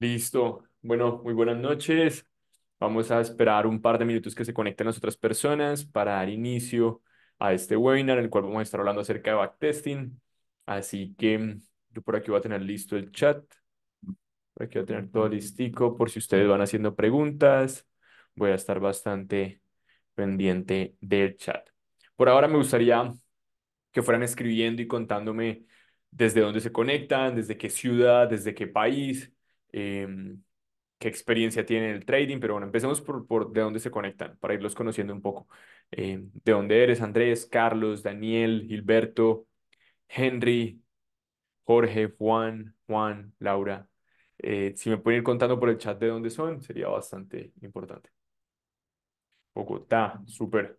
Listo. Bueno, muy buenas noches. Vamos a esperar un par de minutos que se conecten las otras personas para dar inicio a este webinar en el cual vamos a estar hablando acerca de backtesting. Así que yo por aquí voy a tener listo el chat. Por aquí voy a tener todo listico por si ustedes van haciendo preguntas. Voy a estar bastante pendiente del chat. Por ahora me gustaría que fueran escribiendo y contándome desde dónde se conectan, desde qué ciudad, desde qué país Em, qué experiencia tiene el trading, pero bueno, empecemos por, por de dónde se conectan, para irlos conociendo un poco. Em, ¿De dónde eres, Andrés, Carlos, Daniel, Gilberto, Henry, Jorge, Juan, Juan, Laura? Eh, si me pueden ir contando por el chat de dónde son, sería bastante importante. Bogotá, súper.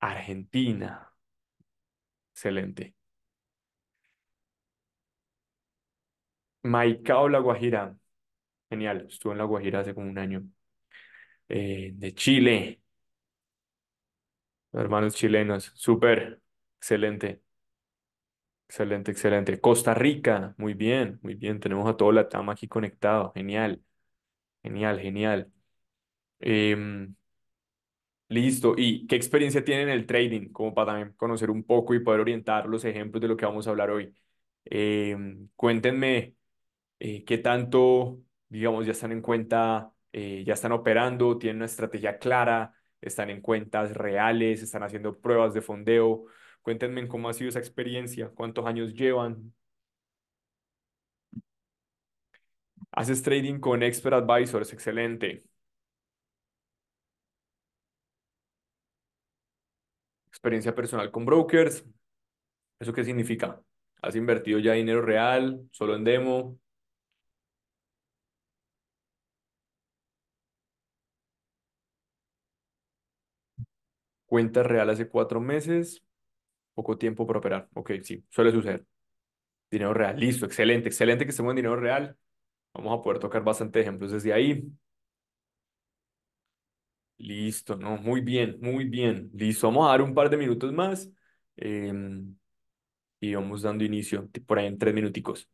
Argentina. Excelente. Maicao La Guajira. Genial, estuve en La Guajira hace como un año. Eh, de Chile. Hermanos chilenos, súper, excelente. Excelente, excelente. Costa Rica, muy bien, muy bien. Tenemos a todo la TAM aquí conectado. Genial, genial, genial. Em, Listo. ¿Y qué experiencia tienen en el trading? Como para también conocer un poco y poder orientar los ejemplos de lo que vamos a hablar hoy. Em, cuéntenme eh, qué tanto, digamos, ya están en cuenta, eh, ya están operando, tienen una estrategia clara, están en cuentas reales, están haciendo pruebas de fondeo. Cuéntenme cómo ha sido esa experiencia, cuántos años llevan. Haces trading con expert advisors, excelente. experiencia personal con brokers. ¿Eso qué significa? ¿Has invertido ya dinero real, solo en demo? Cuenta real hace cuatro meses, poco tiempo para operar. Ok, sí, suele suceder. Dinero real, listo, excelente, excelente que estemos en dinero real. Vamos a poder tocar bastantes ejemplos desde ahí. Listo, no, muy bien, muy bien. Listo, vamos a dar un par de minutos más em, y vamos dando inicio por ahí en tres minuticos.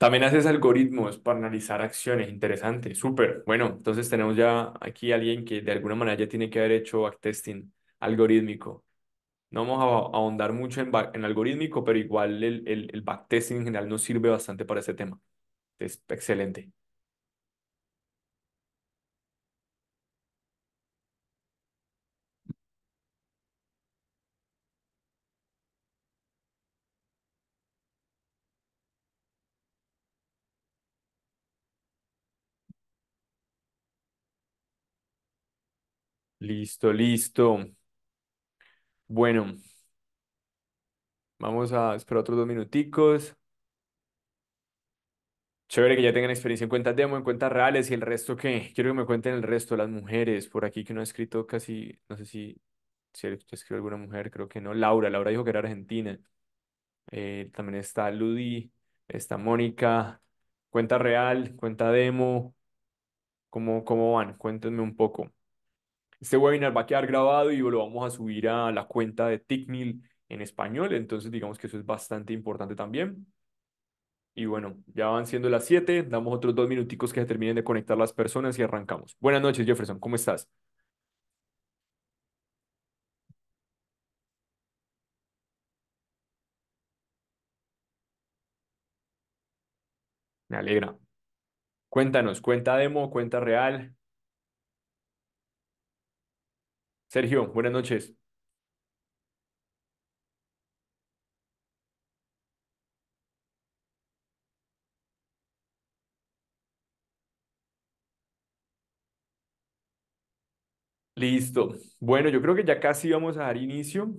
También haces algoritmos para analizar acciones, interesante, súper. Bueno, entonces tenemos ya aquí alguien que de alguna manera ya tiene que haber hecho backtesting algorítmico. No vamos a ahondar mucho en, en algorítmico, pero igual el, el, el backtesting en general nos sirve bastante para ese tema. Es excelente. Listo, listo. Bueno, vamos a esperar otros dos minuticos. Chévere que ya tengan experiencia en cuentas demo, en cuentas reales y el resto que quiero que me cuenten el resto, las mujeres, por aquí que no ha escrito casi, no sé si, si escrito alguna mujer, creo que no. Laura, Laura dijo que era argentina. Eh, también está Ludi, está Mónica, cuenta real, cuenta demo. ¿Cómo, cómo van? Cuéntenme un poco. Este webinar va a quedar grabado y lo vamos a subir a la cuenta de TICNIL en español, entonces digamos que eso es bastante importante también. Y bueno, ya van siendo las 7, damos otros dos minuticos que se terminen de conectar las personas y arrancamos. Buenas noches, Jefferson, ¿cómo estás? Me alegra. Cuéntanos, cuenta demo, cuenta real, Sergio, buenas noches. Listo. Bueno, yo creo que ya casi vamos a dar inicio.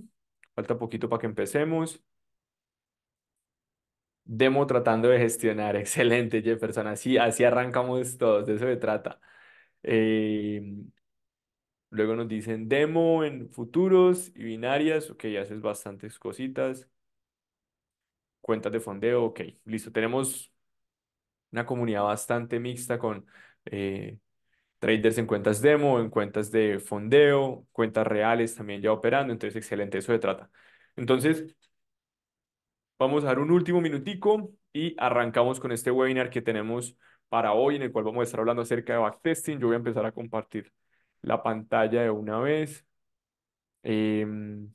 Falta poquito para que empecemos. Demo tratando de gestionar. Excelente, Jefferson. Así, así arrancamos todos. De eso se trata. Eh, Luego nos dicen demo en futuros y binarias. Ok, haces bastantes cositas. Cuentas de fondeo. Ok, listo. Tenemos una comunidad bastante mixta con eh, traders en cuentas demo, en cuentas de fondeo, cuentas reales también ya operando. Entonces, excelente, eso se trata. Entonces, vamos a dar un último minutico y arrancamos con este webinar que tenemos para hoy en el cual vamos a estar hablando acerca de backtesting. Yo voy a empezar a compartir la pantalla de una vez. Em,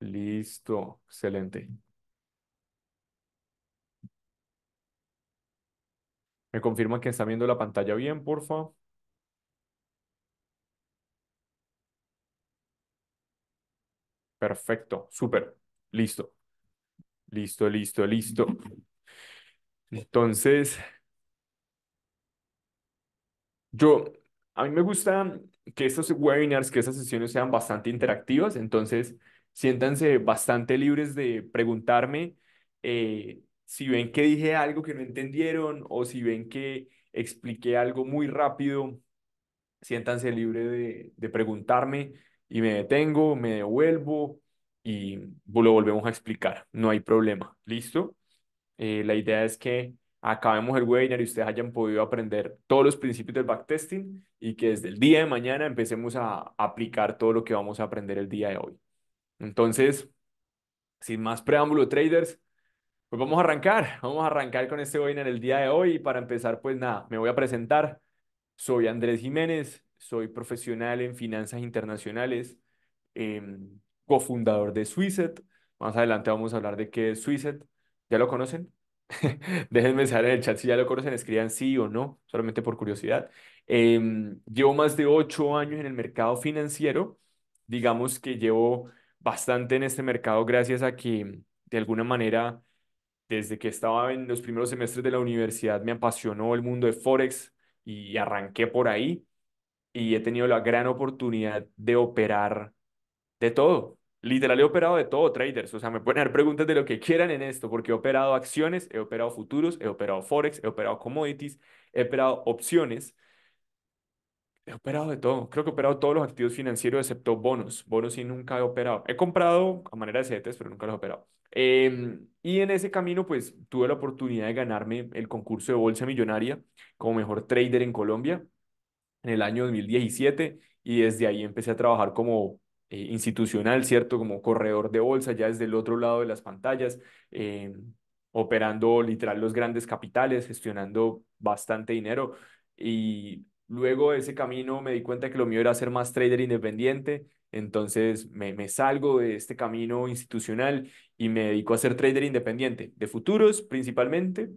listo, excelente. ¿Me confirman que están viendo la pantalla bien, por favor? Perfecto, súper, listo. Listo, listo, listo. Entonces, yo, a mí me gusta que estos webinars, que estas sesiones sean bastante interactivas, entonces siéntanse bastante libres de preguntarme eh, si ven que dije algo que no entendieron o si ven que expliqué algo muy rápido, siéntanse libres de, de preguntarme y me detengo, me devuelvo y lo volvemos a explicar, no hay problema, ¿listo? Eh, la idea es que acabemos el webinar y ustedes hayan podido aprender todos los principios del backtesting y que desde el día de mañana empecemos a aplicar todo lo que vamos a aprender el día de hoy. Entonces, sin más preámbulo, traders, pues vamos a arrancar. Vamos a arrancar con este webinar el día de hoy. para empezar, pues nada, me voy a presentar. Soy Andrés Jiménez, soy profesional en finanzas internacionales, em, cofundador de Swisset. Más adelante vamos a hablar de qué es Suicet. ¿Ya lo conocen? Déjenme saber en el chat si ya lo conocen, escriban sí o no, solamente por curiosidad. Em, llevo más de ocho años en el mercado financiero. Digamos que llevo bastante en este mercado gracias a que, de alguna manera, desde que estaba en los primeros semestres de la universidad, me apasionó el mundo de Forex y arranqué por ahí. Y he tenido la gran oportunidad de operar de todo, Literal, he operado de todo, traders. O sea, me pueden hacer preguntas de lo que quieran en esto, porque he operado acciones, he operado futuros, he operado forex, he operado commodities, he operado opciones. He operado de todo. Creo que he operado todos los activos financieros excepto bonos. Bonos y nunca he operado. He comprado a manera de CETES, pero nunca los he operado. Em, y en ese camino, pues tuve la oportunidad de ganarme el concurso de Bolsa Millonaria como mejor trader en Colombia en el año 2017. Y desde ahí empecé a trabajar como eh, institucional, ¿cierto? Como corredor de bolsa, ya desde el otro lado de las pantallas, eh, operando literal los grandes capitales, gestionando bastante dinero. Y luego de ese camino me di cuenta que lo mío era ser más trader independiente. Entonces me, me salgo de este camino institucional y me dedico a ser trader independiente, de futuros principalmente,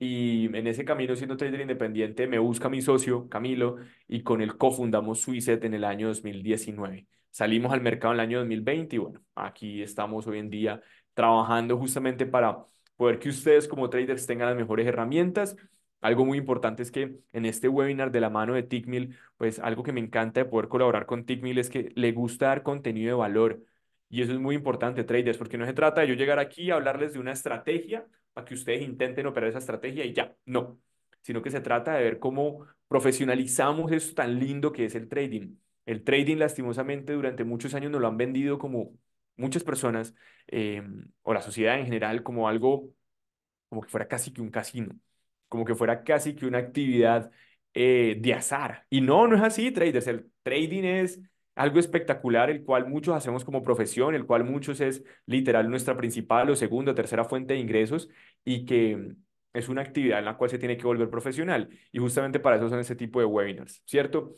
y en ese camino, siendo trader independiente, me busca mi socio, Camilo, y con él cofundamos Suicet en el año 2019. Salimos al mercado en el año 2020 y bueno, aquí estamos hoy en día trabajando justamente para poder que ustedes como traders tengan las mejores herramientas. Algo muy importante es que en este webinar de la mano de TickMill, pues algo que me encanta de poder colaborar con TickMill es que le gusta dar contenido de valor. Y eso es muy importante, traders, porque no se trata de yo llegar aquí a hablarles de una estrategia para que ustedes intenten operar esa estrategia y ya, no, sino que se trata de ver cómo profesionalizamos eso tan lindo que es el trading. El trading, lastimosamente, durante muchos años nos lo han vendido como muchas personas eh, o la sociedad en general como algo como que fuera casi que un casino, como que fuera casi que una actividad eh, de azar. Y no, no es así, traders. El trading es algo espectacular, el cual muchos hacemos como profesión, el cual muchos es literal nuestra principal o segunda o tercera fuente de ingresos y que es una actividad en la cual se tiene que volver profesional. Y justamente para eso son ese tipo de webinars, ¿cierto?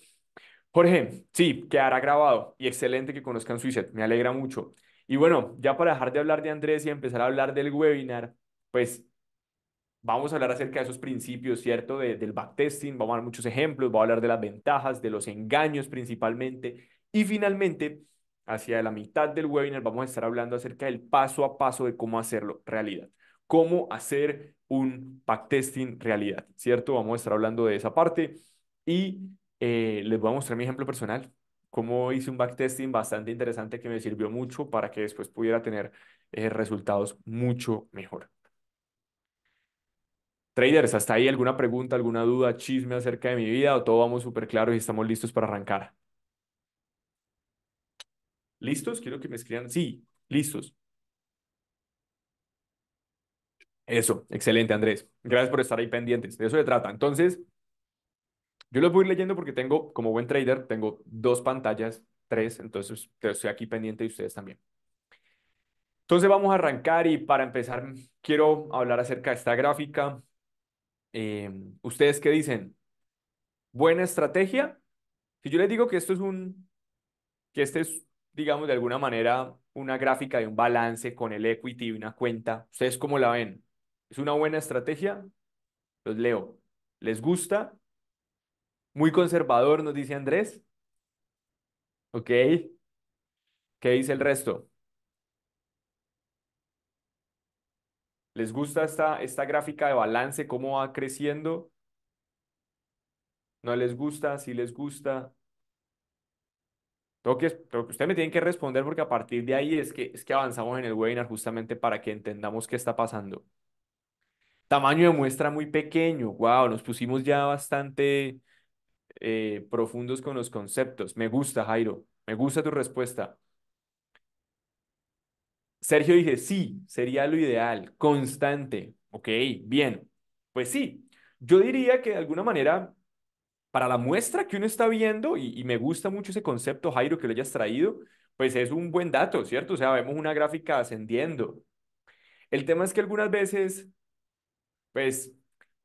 Jorge, sí, quedará grabado y excelente que conozcan Suizet, me alegra mucho. Y bueno, ya para dejar de hablar de Andrés y empezar a hablar del webinar, pues vamos a hablar acerca de esos principios, ¿cierto? del backtesting, vamos a dar muchos ejemplos, vamos a hablar de las ventajas, de los engaños principalmente. Y finalmente, hacia la mitad del webinar, vamos a estar hablando acerca del paso a paso de cómo hacerlo realidad, cómo hacer un backtesting realidad, ¿cierto? Vamos a estar hablando de esa parte. Y eh, les voy a mostrar mi ejemplo personal, cómo hice un backtesting bastante interesante que me sirvió mucho para que después pudiera tener eh, resultados mucho mejor. Traders, ¿hasta ahí alguna pregunta, alguna duda, chisme acerca de mi vida o todo vamos súper claro y estamos listos para arrancar? ¿Listos? Quiero que me escriban. Sí, listos. Eso, excelente Andrés. Gracias por estar ahí pendientes. De eso se trata. Entonces, yo los voy leyendo porque tengo, como buen trader, tengo dos pantallas, tres, entonces estoy aquí pendiente y ustedes también. Entonces vamos a arrancar y para empezar quiero hablar acerca de esta gráfica. Em, ¿Ustedes qué dicen? ¿Buena estrategia? Si yo les digo que esto es un, que este es, digamos, de alguna manera una gráfica de un balance con el equity y una cuenta, ¿ustedes cómo la ven? ¿Es una buena estrategia? Los leo. ¿Les gusta? Muy conservador, nos dice Andrés. Ok. ¿Qué dice el resto? ¿Les gusta esta, esta gráfica de balance, cómo va creciendo? ¿No les gusta? ¿Sí les gusta? Tengo que, ustedes me tienen que responder porque a partir de ahí es que, es que avanzamos en el webinar justamente para que entendamos qué está pasando. Tamaño de muestra muy pequeño. Wow, nos pusimos ya bastante eh, profundos con los conceptos. Me gusta, Jairo, me gusta tu respuesta. Sergio dije, sí, sería lo ideal, constante. Ok, bien. Pues sí, yo diría que de alguna manera, para la muestra que uno está viendo, y, y me gusta mucho ese concepto, Jairo, que lo hayas traído, pues es un buen dato, ¿cierto? O sea, vemos una gráfica ascendiendo. El tema es que algunas veces, pues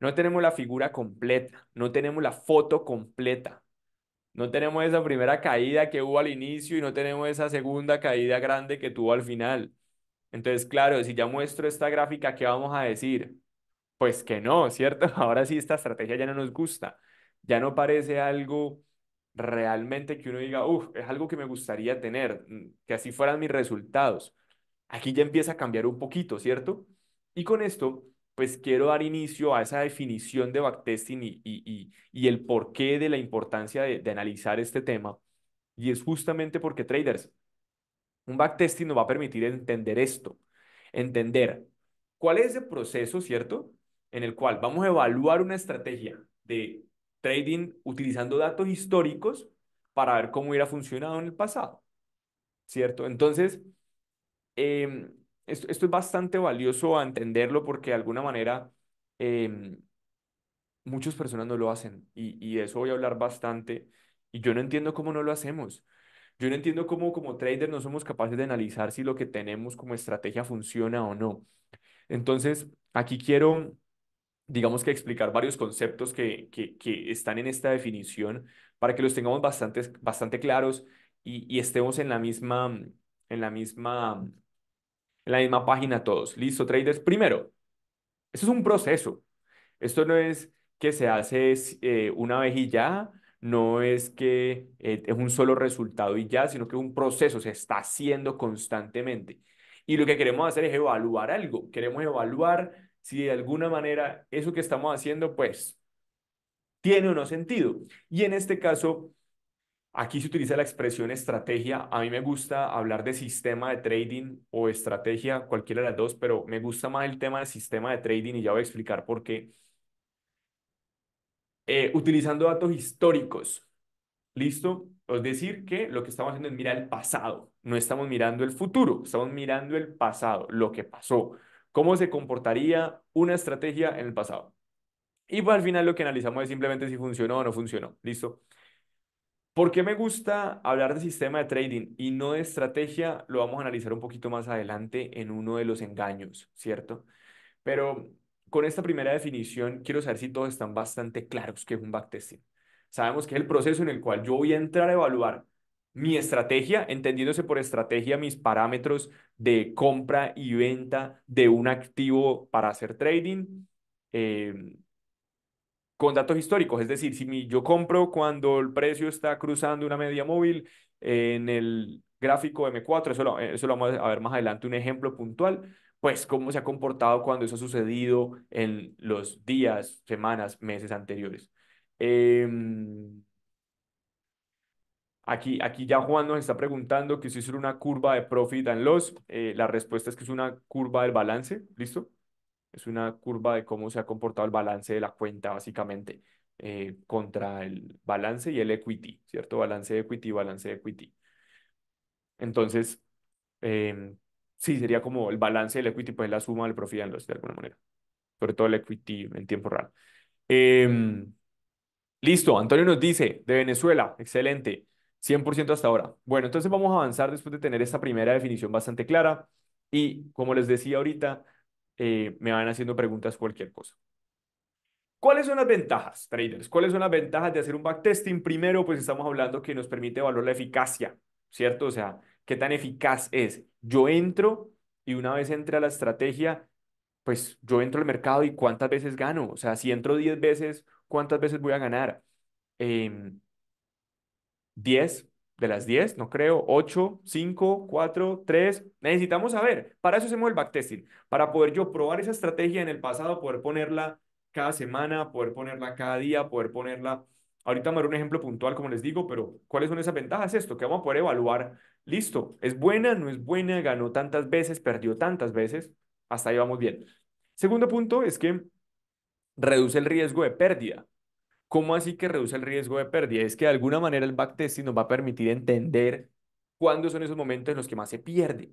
no tenemos la figura completa, no tenemos la foto completa, no tenemos esa primera caída que hubo al inicio y no tenemos esa segunda caída grande que tuvo al final. Entonces, claro, si ya muestro esta gráfica, ¿qué vamos a decir? Pues que no, ¿cierto? Ahora sí, esta estrategia ya no nos gusta, ya no parece algo realmente que uno diga, uff, es algo que me gustaría tener, mm, que así fueran mis resultados. Aquí ya empieza a cambiar un poquito, ¿cierto? Y con esto pues quiero dar inicio a esa definición de backtesting y, y, y, y el porqué de la importancia de, analizar este tema. Y es justamente porque, traders, un backtesting nos va a permitir entender esto, entender cuál es el proceso, ¿cierto? En el cual vamos a evaluar una estrategia de trading utilizando datos históricos para ver cómo hubiera funcionado en el pasado, ¿cierto? Entonces, em, esto, es bastante valioso a entenderlo porque de alguna manera em, muchas personas no lo hacen y, eso voy a hablar bastante y yo no entiendo cómo no lo hacemos. Yo no entiendo cómo como trader no somos capaces de analizar si lo que tenemos como estrategia funciona o no. Entonces, aquí quiero, digamos que explicar varios conceptos que, que, están en esta definición para que los tengamos bastante, bastante claros y, y estemos en la misma, en la misma en la misma página todos. Listo, traders. Primero, esto es un proceso. Esto no es que se hace eh, una vez y ya, no es que eh, es un solo resultado y ya, sino que es un proceso, se está haciendo constantemente. Y lo que queremos hacer es evaluar algo. Queremos evaluar si de alguna manera eso que estamos haciendo, pues, tiene o no sentido. Y en este caso, Aquí se utiliza la expresión estrategia. A mí me gusta hablar de sistema de trading o estrategia, cualquiera de las dos, pero me gusta más el tema de sistema de trading y ya voy a explicar por qué. Eh, utilizando datos históricos. ¿Listo? Es decir, que lo que estamos haciendo es mirar el pasado. No estamos mirando el futuro, estamos mirando el pasado, lo que pasó. ¿Cómo se comportaría una estrategia en el pasado? Y pues al final lo que analizamos es simplemente si funcionó o no funcionó. ¿Listo? ¿Por qué me gusta hablar de sistema de trading y no de estrategia? Lo vamos a analizar un poquito más adelante en uno de los engaños, ¿cierto? Pero con esta primera definición quiero saber si todos están bastante claros que es un backtesting. Sabemos que es el proceso en el cual yo voy a entrar a evaluar mi estrategia, entendiéndose por estrategia mis parámetros de compra y venta de un activo para hacer trading. Eh, con datos históricos. Es decir, si yo compro cuando el precio está cruzando una media móvil en el gráfico M4, eso lo, eso lo vamos a ver más adelante, un ejemplo puntual, pues cómo se ha comportado cuando eso ha sucedido en los días, semanas, meses anteriores. Em, aquí, aquí ya Juan nos está preguntando que si es una curva de profit and loss. Eh, la respuesta es que es una curva del balance, ¿listo? es una curva de cómo se ha comportado el balance de la cuenta, básicamente, eh, contra el balance y el equity, ¿cierto? Balance de equity, balance de equity. Entonces, em, sí, sería como el balance del equity, pues la suma del profit and loss, de alguna manera. Sobre todo el equity en tiempo real. Em, listo, Antonio nos dice, de Venezuela, excelente, 100% hasta ahora. Bueno, entonces vamos a avanzar después de tener esta primera definición bastante clara. Y como les decía ahorita, eh, me van haciendo preguntas cualquier cosa. ¿Cuáles son las ventajas, traders? ¿Cuáles son las ventajas de hacer un backtesting? Primero, pues estamos hablando que nos permite evaluar la eficacia, ¿cierto? O sea, qué tan eficaz es. Yo entro y una vez a la estrategia, pues yo entro al mercado y cuántas veces gano. O sea, si entro 10 veces, ¿cuántas veces voy a ganar? Eh, em, 10, de las 10, no creo, 8, 5, 4, 3. Necesitamos saber. Para eso hacemos el backtesting, para poder yo probar esa estrategia en el pasado, poder ponerla cada semana, poder ponerla cada día, poder ponerla... Ahorita me haré un ejemplo puntual, como les digo, pero ¿cuáles son esas ventajas? Esto, que vamos a poder evaluar. Listo, ¿es buena? ¿No es buena? ¿Ganó tantas veces? ¿Perdió tantas veces? Hasta ahí vamos bien. Segundo punto es que reduce el riesgo de pérdida. ¿Cómo así que reduce el riesgo de pérdida? Es que de alguna manera el backtesting nos va a permitir entender cuándo son esos momentos en los que más se pierde.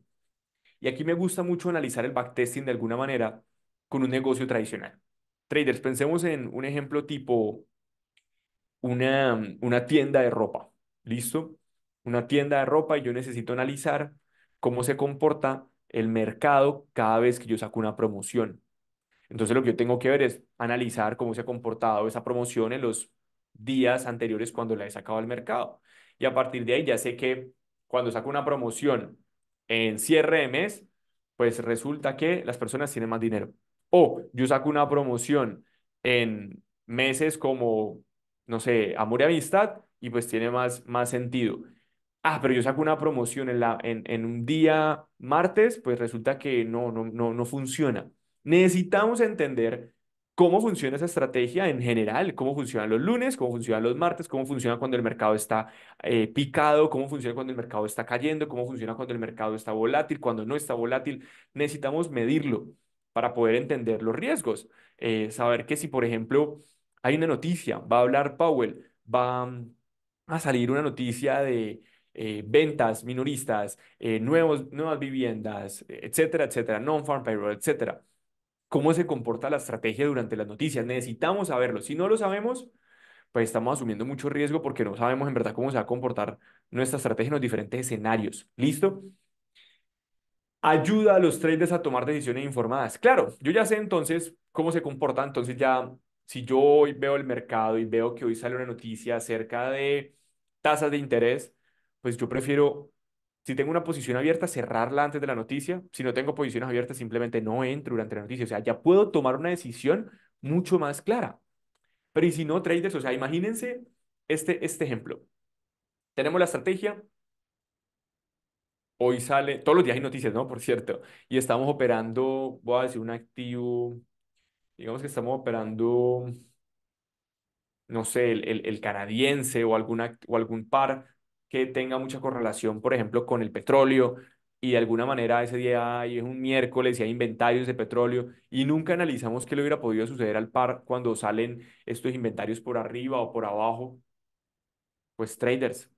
Y aquí me gusta mucho analizar el backtesting de alguna manera con un negocio tradicional. Traders, pensemos en un ejemplo tipo una, mm, una tienda de ropa. ¿Listo? Una tienda de ropa y yo necesito analizar cómo se comporta el mercado cada vez que yo saco una promoción. Entonces lo que yo tengo que ver es analizar cómo se ha comportado esa promoción en los días anteriores cuando la he sacado al mercado. Y a partir de ahí ya sé que cuando saco una promoción en cierre mes, pues resulta que las personas tienen más dinero. O yo saco una promoción en meses como, no sé, amor y amistad, y pues tiene más, más sentido. Ah, pero yo saco una promoción en, la, en, un día martes, pues resulta que no, no funciona necesitamos entender cómo funciona esa estrategia en general, cómo funcionan los lunes, cómo funcionan los martes, cómo funciona cuando el mercado está eh, picado, cómo funciona cuando el mercado está cayendo, cómo funciona cuando el mercado está volátil, cuando no está volátil. Necesitamos medirlo para poder entender los riesgos. Eh, saber que si, por ejemplo, hay una noticia, va a hablar Powell, va mm, a salir una noticia de eh, ventas minoristas, nuevos, nuevas viviendas, etcétera, etcétera, non-farm payroll, etcétera cómo se comporta la estrategia durante las noticias. Necesitamos saberlo. Si no lo sabemos, pues estamos asumiendo mucho riesgo porque no sabemos en verdad cómo se va a comportar nuestra estrategia en los diferentes escenarios. ¿Listo? Ayuda a los traders a tomar decisiones informadas. Claro, yo ya sé entonces cómo se comporta, entonces ya si yo hoy veo el mercado y veo que hoy sale una noticia acerca de tasas de interés, pues yo prefiero si tengo una posición abierta, cerrarla antes de la noticia. Si no tengo posiciones abiertas, simplemente no entro durante la noticia. O sea, ya puedo tomar una decisión mucho más clara. Pero y si no, traders, o sea, imagínense este, este ejemplo. Tenemos la estrategia. Hoy sale, todos los días hay noticias, ¿no? Por cierto. Y estamos operando, voy a decir un activo, digamos que estamos operando, no sé, el, canadiense o, alguna, o algún par que tenga mucha correlación, por ejemplo, con el petróleo, y de alguna manera ese día hay es un miércoles y hay inventarios de petróleo y nunca analizamos qué le hubiera podido suceder al par cuando salen estos inventarios por arriba o por abajo, pues traders,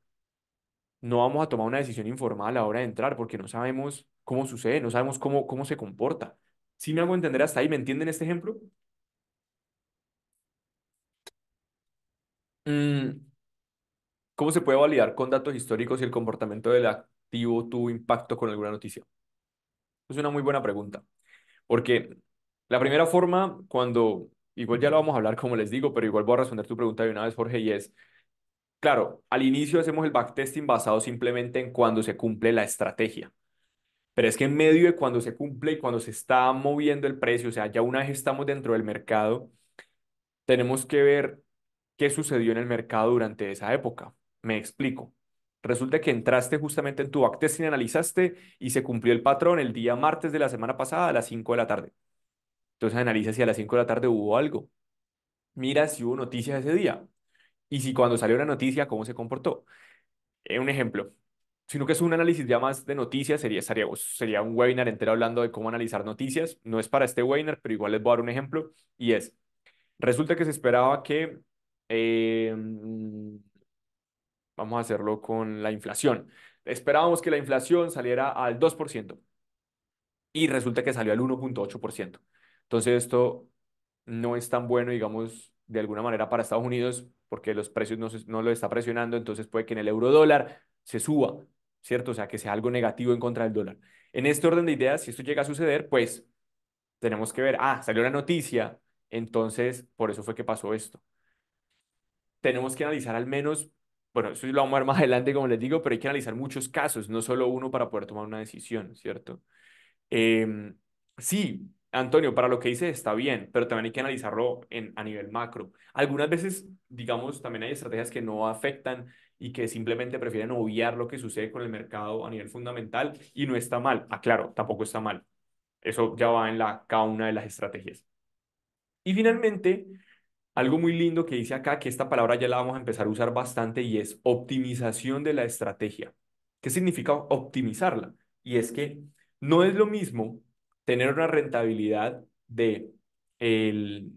no vamos a tomar una decisión informal a la hora de entrar porque no sabemos cómo sucede, no sabemos cómo, cómo se comporta. Si me hago entender hasta ahí, ¿me entienden este ejemplo? Mm, ¿Cómo se puede validar con datos históricos si el comportamiento del activo tuvo impacto con alguna noticia? Es una muy buena pregunta, porque la primera forma, cuando, igual ya lo vamos a hablar como les digo, pero igual voy a responder tu pregunta de una vez, Jorge, y es, claro, al inicio hacemos el backtesting basado simplemente en cuando se cumple la estrategia. Pero es que en medio de cuando se cumple y cuando se está moviendo el precio, o sea, ya una vez estamos dentro del mercado, tenemos que ver qué sucedió en el mercado durante esa época. Me explico. Resulta que entraste justamente en tu backtest y analizaste y se cumplió el patrón el día martes de la semana pasada a las 5 de la tarde. Entonces analiza si a las 5 de la tarde hubo algo. Mira si hubo noticias ese día. Y si cuando salió una noticia, cómo se comportó. Eh, un ejemplo, sino que es un análisis ya más de noticias, sería, sería, un webinar entero hablando de cómo analizar noticias. No es para este webinar, pero igual les voy a dar un ejemplo. Y es, resulta que se esperaba que eh, Vamos a hacerlo con la inflación. Esperábamos que la inflación saliera al 2% y resulta que salió al 1.8%. Entonces esto no es tan bueno, digamos, de alguna manera para Estados Unidos porque los precios no, lo está presionando, entonces puede que en el euro dólar se suba, ¿cierto? O sea, que sea algo negativo en contra del dólar. En este orden de ideas, si esto llega a suceder, pues tenemos que ver, ah, salió la noticia, entonces por eso fue que pasó esto. Tenemos que analizar al menos bueno, eso lo vamos a ver más adelante, como les digo, pero hay que analizar muchos casos, no solo uno para poder tomar una decisión, ¿cierto? Em, sí, Antonio, para lo que dices está bien, pero también hay que analizarlo en, a nivel macro. Algunas veces, digamos, también hay estrategias que no afectan y que simplemente prefieren obviar lo que sucede con el mercado a nivel fundamental y no está mal. Aclaro, ah, claro, tampoco está mal. Eso ya va en la, cada una de las estrategias. Y finalmente, algo muy lindo que dice acá, que esta palabra ya la vamos a empezar a usar bastante y es optimización de la estrategia. ¿Qué significa optimizarla? Y es que no es lo mismo tener una rentabilidad de el,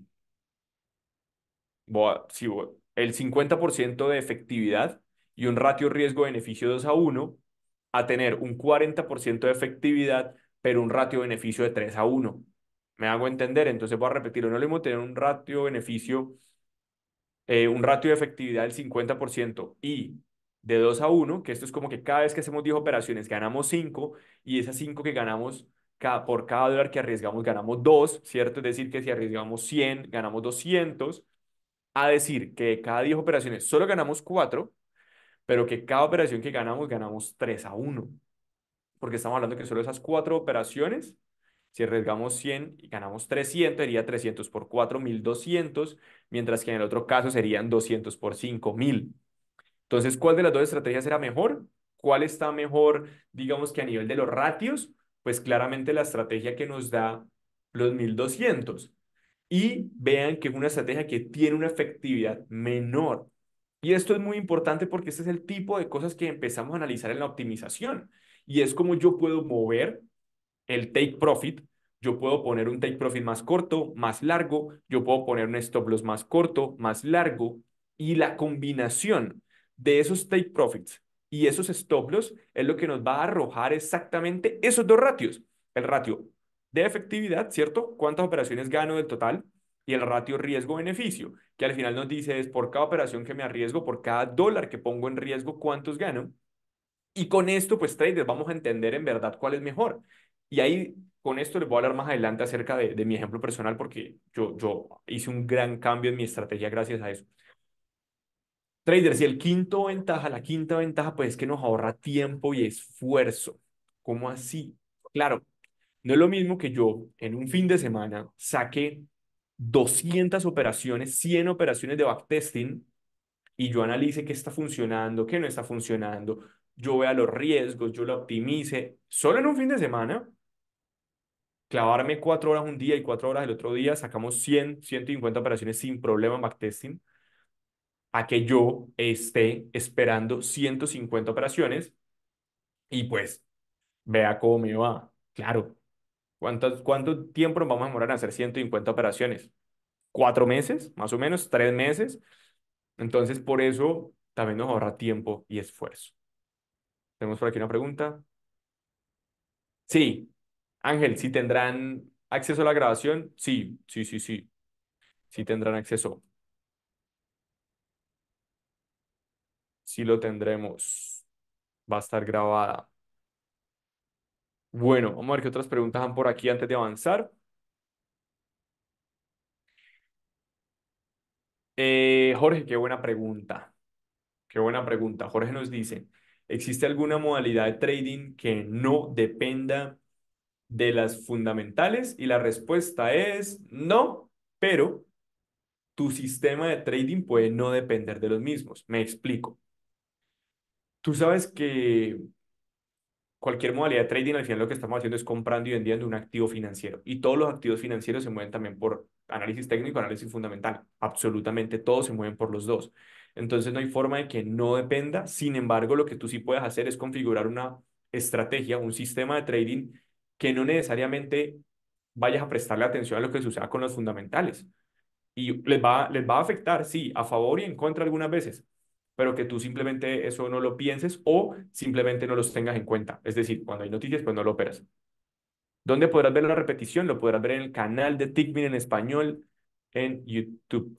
el 50% de efectividad y un ratio riesgo-beneficio 2 a 1 a tener un 40% de efectividad pero un ratio beneficio de 3 a 1. Me hago entender, entonces voy a repetirlo. No le mismo tener un ratio beneficio, eh, un ratio de efectividad del 50% y de 2 a 1, que esto es como que cada vez que hacemos 10 operaciones ganamos 5 y esas 5 que ganamos por cada dólar que arriesgamos ganamos 2, ¿cierto? Es decir, que si arriesgamos 100 ganamos 200, a decir que cada 10 operaciones solo ganamos 4, pero que cada operación que ganamos ganamos 3 a 1, porque estamos hablando que solo esas 4 operaciones si arriesgamos 100 y ganamos 300, sería 300 por 4.200 mientras que en el otro caso serían 200 por 5000. Entonces, ¿cuál de las dos estrategias era mejor? ¿Cuál está mejor, digamos que a nivel de los ratios? Pues claramente la estrategia que nos da los 1200. Y vean que es una estrategia que tiene una efectividad menor. Y esto es muy importante porque este es el tipo de cosas que empezamos a analizar en la optimización. Y es como yo puedo mover el take profit, yo puedo poner un take profit más corto, más largo, yo puedo poner un stop loss más corto, más largo, y la combinación de esos take profits y esos stop loss es lo que nos va a arrojar exactamente esos dos ratios. El ratio de efectividad, ¿cierto? ¿Cuántas operaciones gano del total? Y el ratio riesgo-beneficio, que al final nos dice es por cada operación que me arriesgo, por cada dólar que pongo en riesgo, ¿cuántos gano? Y con esto, pues traders, vamos a entender en verdad cuál es mejor. Y ahí, con esto les voy a hablar más adelante acerca de, mi ejemplo personal, porque yo, yo hice un gran cambio en mi estrategia gracias a eso. Traders, y el quinto ventaja, la quinta ventaja, pues es que nos ahorra tiempo y esfuerzo. ¿Cómo así? Claro, no es lo mismo que yo en un fin de semana saque 200 operaciones, 100 operaciones de backtesting y yo analice qué está funcionando, qué no está funcionando, yo vea los riesgos, yo lo optimice, solo en un fin de semana clavarme cuatro horas un día y cuatro horas el otro día, sacamos 100, 150 operaciones sin problema en backtesting, a que yo esté esperando 150 operaciones y pues vea cómo me va. Claro, ¿cuánto, cuánto tiempo nos vamos a demorar en hacer 150 operaciones? ¿Cuatro meses? Más o menos, tres meses. Entonces, por eso también nos ahorra tiempo y esfuerzo. Tenemos por aquí una pregunta. Sí, Ángel, si ¿sí tendrán acceso a la grabación, sí, sí, sí, sí. Sí tendrán acceso. Sí lo tendremos. Va a estar grabada. Bueno, vamos a ver qué otras preguntas han por aquí antes de avanzar. Eh, Jorge, qué buena pregunta. Qué buena pregunta. Jorge nos dice, ¿existe alguna modalidad de trading que no dependa de las fundamentales y la respuesta es no, pero tu sistema de trading puede no depender de los mismos. Me explico. Tú sabes que cualquier modalidad de trading, al final lo que estamos haciendo es comprando y vendiendo un activo financiero. Y todos los activos financieros se mueven también por análisis técnico, análisis fundamental. Absolutamente todos se mueven por los dos. Entonces no hay forma de que no dependa. Sin embargo, lo que tú sí puedes hacer es configurar una estrategia, un sistema de trading que no necesariamente vayas a prestarle atención a lo que suceda con los fundamentales. Y les va, les va a afectar, sí, a favor y en contra algunas veces, pero que tú simplemente eso no lo pienses o simplemente no los tengas en cuenta. Es decir, cuando hay noticias, pues no lo operas. ¿Dónde podrás ver la repetición? Lo podrás ver en el canal de Tickmin en español en YouTube.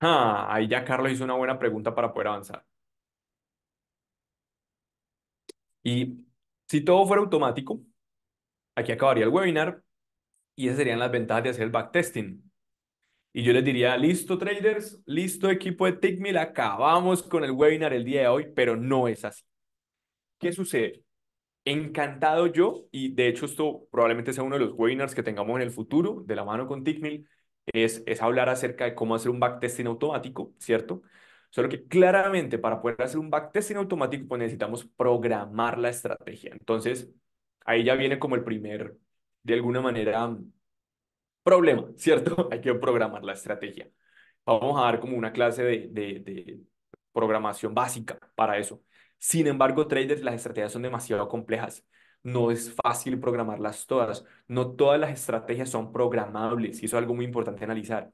Ah, ahí ya Carlos hizo una buena pregunta para poder avanzar. Y si todo fuera automático, aquí acabaría el webinar y esas serían las ventajas de hacer el backtesting. Y yo les diría, listo traders, listo equipo de TickMill, acabamos con el webinar el día de hoy, pero no es así. ¿Qué sucede? Encantado yo, y de hecho esto probablemente sea uno de los webinars que tengamos en el futuro, de la mano con TickMill, es, es hablar acerca de cómo hacer un backtesting automático, ¿cierto? Solo que claramente para poder hacer un backtesting automático pues necesitamos programar la estrategia. Entonces, ahí ya viene como el primer, de alguna manera, problema, ¿cierto? Hay que programar la estrategia. Vamos a dar como una clase de, de, de programación básica para eso. Sin embargo, traders, las estrategias son demasiado complejas. No es fácil programarlas todas. No todas las estrategias son programables y eso es algo muy importante analizar.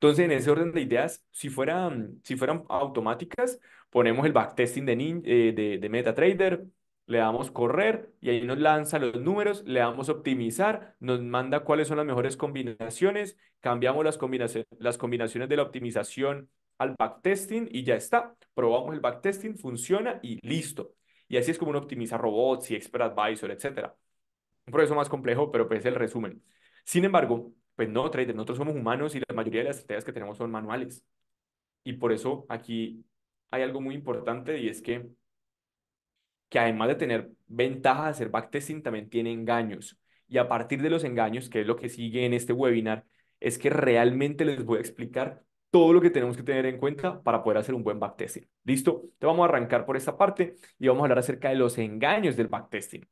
Entonces, en ese orden de ideas, si fueran, si fueran automáticas, ponemos el backtesting de, eh, de, de MetaTrader, le damos correr y ahí nos lanza los números, le damos optimizar, nos manda cuáles son las mejores combinaciones, cambiamos las, combinaciones, las combinaciones de la optimización al backtesting y ya está. Probamos el backtesting, funciona y listo. Y así es como uno optimiza robots y expert advisor, etc. Un proceso más complejo, pero pues es el resumen. Sin embargo, pues no, trader, nosotros somos humanos y la mayoría de las estrategias que tenemos son manuales. Y por eso aquí hay algo muy importante y es que, que además de tener ventajas de hacer backtesting, también tiene engaños. Y a partir de los engaños, que es lo que sigue en este webinar, es que realmente les voy a explicar todo lo que tenemos que tener en cuenta para poder hacer un buen backtesting. ¿Listo? Te vamos a arrancar por esta parte y vamos a hablar acerca de los engaños del backtesting.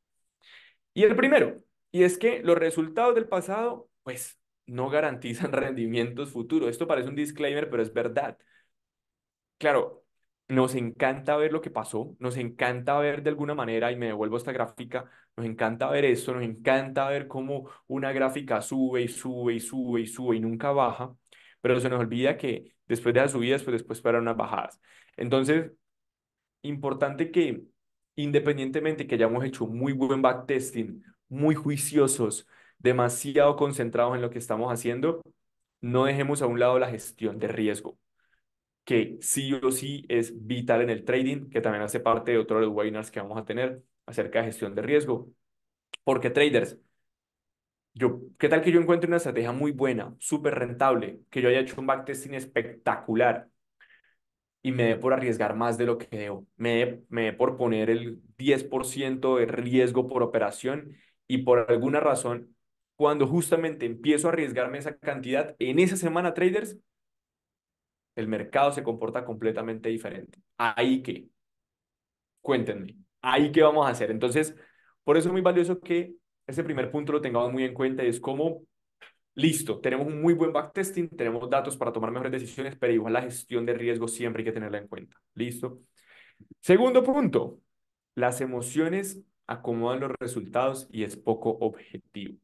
Y el primero, y es que los resultados del pasado, pues no garantizan rendimientos futuros. Esto parece un disclaimer, pero es verdad. Claro, nos encanta ver lo que pasó, nos encanta ver de alguna manera, y me devuelvo esta gráfica, nos encanta ver esto, nos encanta ver cómo una gráfica sube y sube y sube y sube y nunca baja, pero se nos olvida que después de las subidas, pues después para unas bajadas. Entonces, importante que independientemente que hayamos hecho muy buen backtesting, muy juiciosos, demasiado concentrados en lo que estamos haciendo, no dejemos a un lado la gestión de riesgo, que sí o sí es vital en el trading, que también hace parte de otro de los webinars que vamos a tener acerca de gestión de riesgo. Porque traders, yo, ¿qué tal que yo encuentre una estrategia muy buena, súper rentable, que yo haya hecho un backtesting espectacular y me dé por arriesgar más de lo que debo? Me me dé por poner el 10% de riesgo por operación y por alguna razón cuando justamente empiezo a arriesgarme esa cantidad, en esa semana, traders, el mercado se comporta completamente diferente. Ahí que, cuéntenme, ahí qué vamos a hacer. Entonces, por eso es muy valioso que ese primer punto lo tengamos muy en cuenta y es como, listo, tenemos un muy buen backtesting, tenemos datos para tomar mejores decisiones, pero igual la gestión de riesgo siempre hay que tenerla en cuenta. Listo. Segundo punto, las emociones acomodan los resultados y es poco objetivo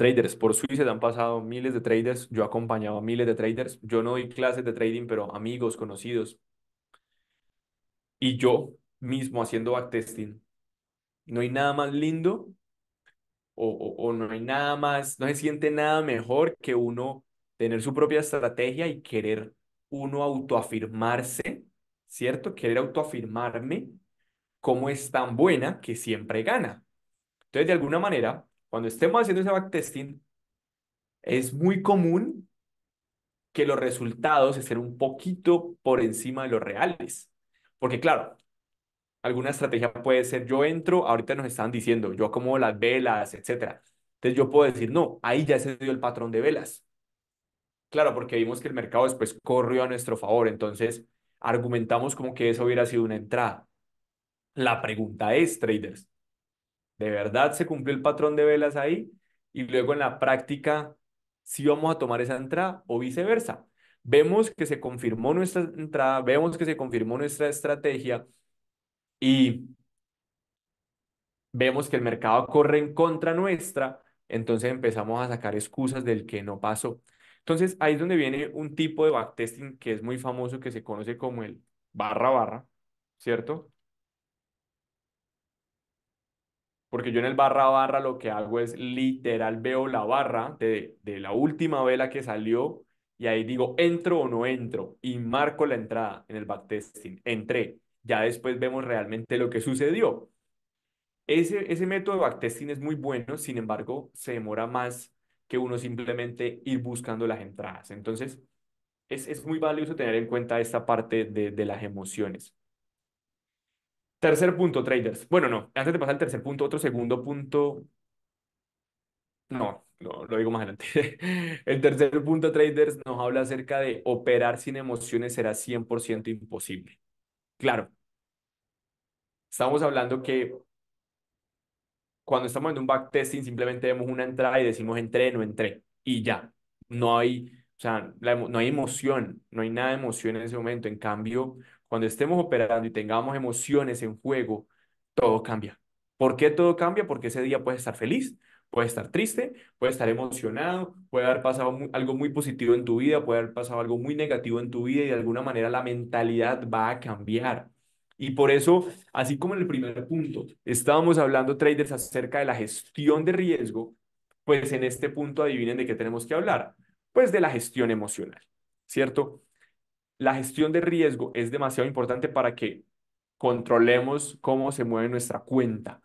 traders. Por Suiza han pasado miles de traders. Yo he acompañado a miles de traders. Yo no doy clases de trading, pero amigos, conocidos. Y yo mismo haciendo backtesting. No hay nada más lindo o, o, o no hay nada más, no se siente nada mejor que uno tener su propia estrategia y querer uno autoafirmarse, ¿cierto? Querer autoafirmarme como es tan buena que siempre gana. Entonces, de alguna manera, cuando estemos haciendo ese backtesting, es muy común que los resultados estén un poquito por encima de los reales. Porque claro, alguna estrategia puede ser, yo entro, ahorita nos están diciendo, yo acomodo las velas, etc. Entonces yo puedo decir, no, ahí ya se dio el patrón de velas. Claro, porque vimos que el mercado después corrió a nuestro favor, entonces argumentamos como que eso hubiera sido una entrada. La pregunta es, traders, de verdad se cumplió el patrón de velas ahí y luego en la práctica si vamos a tomar esa entrada o viceversa. Vemos que se confirmó nuestra entrada, vemos que se confirmó nuestra estrategia y vemos que el mercado corre en contra nuestra, entonces empezamos a sacar excusas del que no pasó. Entonces ahí es donde viene un tipo de backtesting que es muy famoso, que se conoce como el barra barra, ¿cierto? porque yo en el barra barra lo que hago es literal veo la barra de, la última vela que salió y ahí digo entro o no entro y marco la entrada en el backtesting. Entré. Ya después vemos realmente lo que sucedió. Ese, ese método de backtesting es muy bueno, sin embargo, se demora más que uno simplemente ir buscando las entradas. Entonces, es, muy valioso tener en cuenta esta parte de las emociones. Tercer punto, traders. Bueno, no, antes de pasar al tercer punto, otro segundo punto. No, no lo digo más adelante. El tercer punto, traders, nos habla acerca de operar sin emociones será 100% imposible. Claro, estamos hablando que cuando estamos en un backtesting simplemente vemos una entrada y decimos entré, no entré y ya. No hay, o sea, no hay emoción, no hay nada de emoción en ese momento. En cambio, cuando estemos operando y tengamos emociones en juego, todo cambia. ¿Por qué todo cambia? Porque ese día puedes estar feliz, puedes estar triste, puedes estar emocionado, puede haber pasado algo muy positivo en tu vida, puede haber pasado algo muy negativo en tu vida y de alguna manera la mentalidad va a cambiar. Y por eso, así como en el primer punto, estábamos hablando traders acerca de la gestión de riesgo, pues en este punto adivinen de qué tenemos que hablar, pues de la gestión emocional, ¿cierto? la gestión de riesgo es demasiado importante para que controlemos cómo se mueve nuestra cuenta.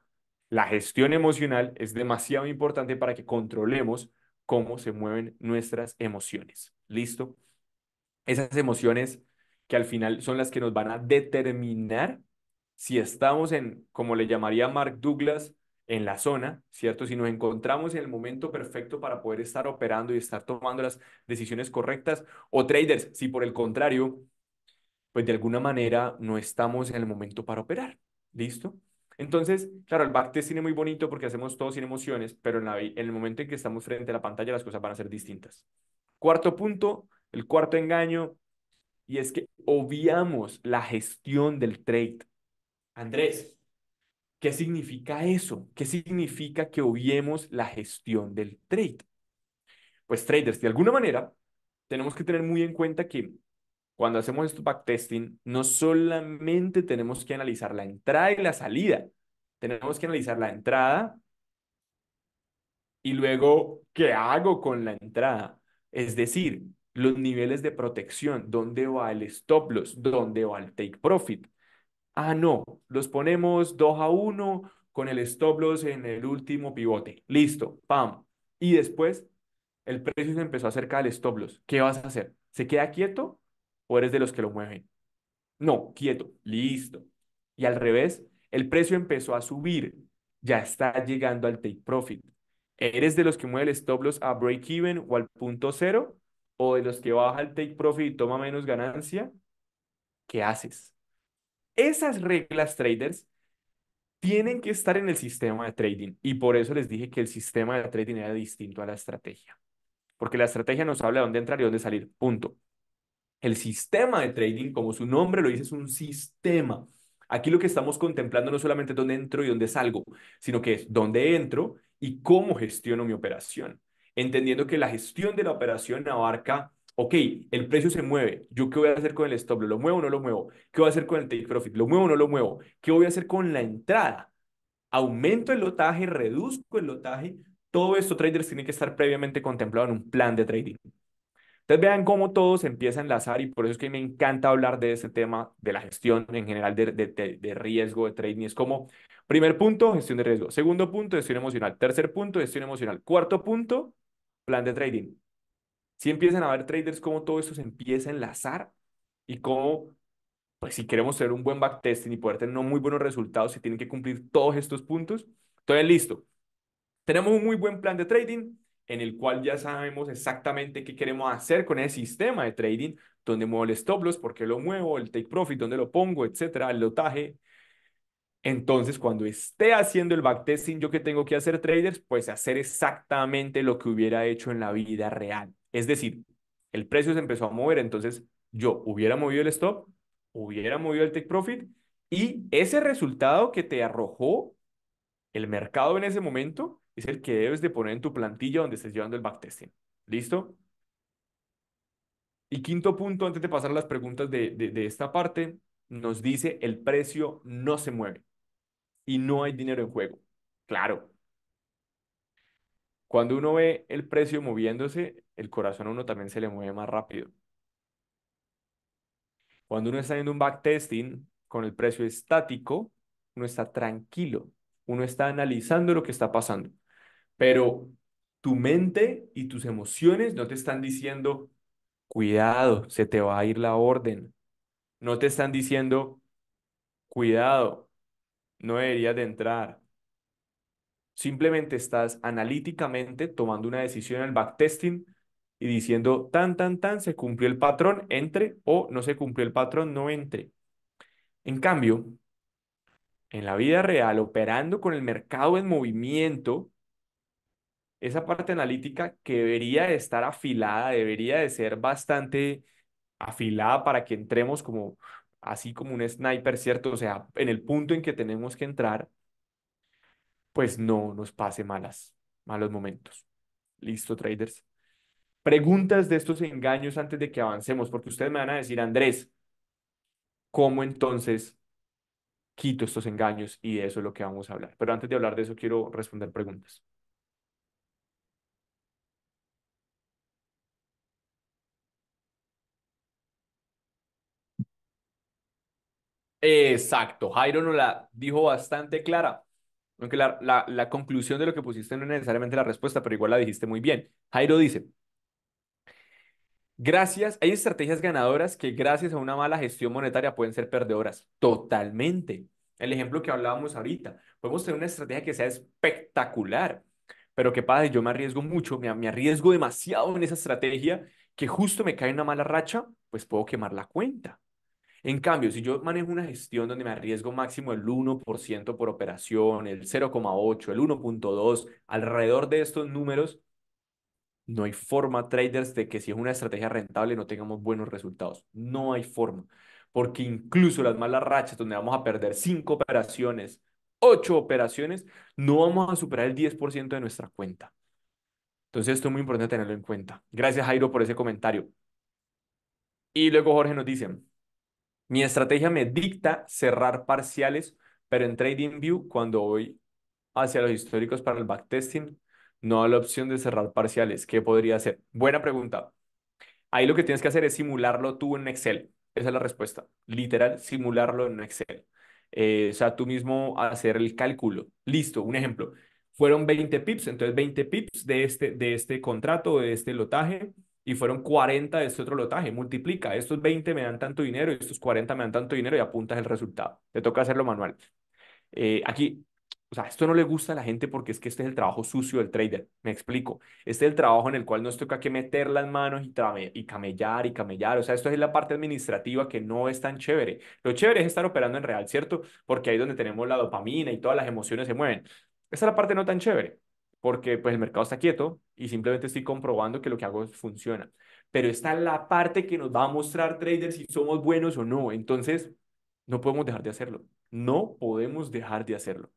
La gestión emocional es demasiado importante para que controlemos cómo se mueven nuestras emociones. ¿Listo? Esas emociones que al final son las que nos van a determinar si estamos en, como le llamaría Mark Douglas, en la zona, ¿cierto? Si nos encontramos en el momento perfecto para poder estar operando y estar tomando las decisiones correctas, o traders, si por el contrario, pues de alguna manera no estamos en el momento para operar, ¿listo? Entonces, claro, el backtest tiene muy bonito porque hacemos todo sin emociones, pero en, en el momento en que estamos frente a la pantalla las cosas van a ser distintas. Cuarto punto, el cuarto engaño, y es que obviamos la gestión del trade. Andrés, ¿Qué significa eso? ¿Qué significa que obviemos la gestión del trade? Pues traders, de alguna manera, tenemos que tener muy en cuenta que cuando hacemos esto backtesting, no solamente tenemos que analizar la entrada y la salida, tenemos que analizar la entrada y luego qué hago con la entrada. Es decir, los niveles de protección, dónde va el stop loss, dónde va el take profit, Ah, no, los ponemos 2 a 1 con el stop loss en el último pivote. Listo, pam. Y después el precio se empezó a acercar al stop loss. ¿Qué vas a hacer? ¿Se queda quieto o eres de los que lo mueven? No, quieto, listo. Y al revés, el precio empezó a subir. Ya está llegando al take profit. ¿Eres de los que mueve el stop loss a break even o al punto cero? ¿O de los que baja el take profit y toma menos ganancia? ¿Qué haces? Esas reglas, traders, tienen que estar en el sistema de trading. Y por eso les dije que el sistema de trading era distinto a la estrategia. Porque la estrategia nos habla de dónde entrar y dónde salir. Punto. El sistema de trading, como su nombre lo dice, es un sistema. Aquí lo que estamos contemplando no solamente es dónde entro y dónde salgo, sino que es dónde entro y cómo gestiono mi operación. Entendiendo que la gestión de la operación abarca Ok, el precio se mueve. ¿Yo qué voy a hacer con el stop? ¿Lo muevo o no lo muevo? ¿Qué voy a hacer con el take profit? ¿Lo muevo o no lo muevo? ¿Qué voy a hacer con la entrada? ¿Aumento el lotaje? ¿Reduzco el lotaje? Todo esto traders tiene que estar previamente contemplado en un plan de trading. Entonces vean cómo todo se empieza a enlazar y por eso es que me encanta hablar de ese tema de la gestión en general de, de riesgo de trading. Es como, primer punto, gestión de riesgo. Segundo punto, gestión emocional. Tercer punto, gestión emocional. Cuarto punto, plan de trading si empiezan a ver traders cómo todo esto se empieza a enlazar y cómo, pues si queremos hacer un buen backtesting y poder tener unos muy buenos resultados, si tienen que cumplir todos estos puntos. Entonces, listo. Tenemos un muy buen plan de trading en el cual ya sabemos exactamente qué queremos hacer con ese sistema de trading, dónde muevo el stop loss, por qué lo muevo, el take profit, dónde lo pongo, etcétera, el lotaje. Entonces, cuando esté haciendo el backtesting, yo que tengo que hacer traders, pues hacer exactamente lo que hubiera hecho en la vida real. Es decir, el precio se empezó a mover, entonces yo hubiera movido el stop, hubiera movido el take profit y ese resultado que te arrojó el mercado en ese momento es el que debes de poner en tu plantilla donde estés llevando el backtesting. ¿Listo? Y quinto punto, antes de pasar a las preguntas de, de esta parte, nos dice el precio no se mueve y no hay dinero en juego. Claro, cuando uno ve el precio moviéndose, el corazón a uno también se le mueve más rápido. Cuando uno está haciendo un backtesting con el precio estático, uno está tranquilo, uno está analizando lo que está pasando. Pero tu mente y tus emociones no te están diciendo, cuidado, se te va a ir la orden. No te están diciendo, cuidado, no deberías de entrar. Simplemente estás analíticamente tomando una decisión en el backtesting y diciendo tan, tan, tan, se cumplió el patrón, entre o no se cumplió el patrón, no entre. En cambio, en la vida real, operando con el mercado en movimiento, esa parte analítica que debería estar afilada, debería de ser bastante afilada para que entremos como así como un sniper, ¿cierto? O sea, en el punto en que tenemos que entrar, pues no nos pase malas, malos momentos. Listo, traders. Preguntas de estos engaños antes de que avancemos, porque ustedes me van a decir, Andrés, ¿cómo entonces quito estos engaños? Y de eso es lo que vamos a hablar. Pero antes de hablar de eso, quiero responder preguntas. Exacto, Jairo nos la dijo bastante clara aunque la, conclusión de lo que pusiste no es necesariamente la respuesta, pero igual la dijiste muy bien. Jairo dice, Gracias, hay estrategias ganadoras que gracias a una mala gestión monetaria pueden ser perdedoras. Totalmente. El ejemplo que hablábamos ahorita, podemos tener una estrategia que sea espectacular, pero ¿qué pasa? Yo me arriesgo mucho, me, me arriesgo demasiado en esa estrategia que justo me cae una mala racha, pues puedo quemar la cuenta. En cambio, si yo manejo una gestión donde me arriesgo máximo el 1% por operación, el 0,8, el 1.2, alrededor de estos números, no hay forma, traders, de que si es una estrategia rentable no tengamos buenos resultados. No hay forma. Porque incluso las malas rachas, donde vamos a perder 5 operaciones, 8 operaciones, no vamos a superar el 10% de nuestra cuenta. Entonces, esto es muy importante tenerlo en cuenta. Gracias, Jairo, por ese comentario. Y luego Jorge nos dice, mi estrategia me dicta cerrar parciales, pero en TradingView, cuando voy hacia los históricos para el backtesting, no hay la opción de cerrar parciales. ¿Qué podría hacer? Buena pregunta. Ahí lo que tienes que hacer es simularlo tú en Excel. Esa es la respuesta. Literal, simularlo en Excel. Eh, o sea, tú mismo hacer el cálculo. Listo, un ejemplo. Fueron 20 pips, entonces 20 pips de este, de este contrato, de este lotaje, y fueron 40 de este otro lotaje. Multiplica, estos 20 me dan tanto dinero, y estos 40 me dan tanto dinero y apuntas el resultado. Te toca hacerlo manual. Eh, aquí, o sea, esto no le gusta a la gente porque es que este es el trabajo sucio del trader. Me explico. Este es el trabajo en el cual nos toca que meter las manos y, y camellar y camellar. O sea, esto es la parte administrativa que no es tan chévere. Lo chévere es estar operando en real, ¿cierto? Porque ahí es donde tenemos la dopamina y todas las emociones se mueven. Esa es la parte no tan chévere porque pues el mercado está quieto y simplemente estoy comprobando que lo que hago funciona. Pero está la parte que nos va a mostrar traders si somos buenos o no. Entonces, no podemos dejar de hacerlo. No podemos dejar de hacerlo.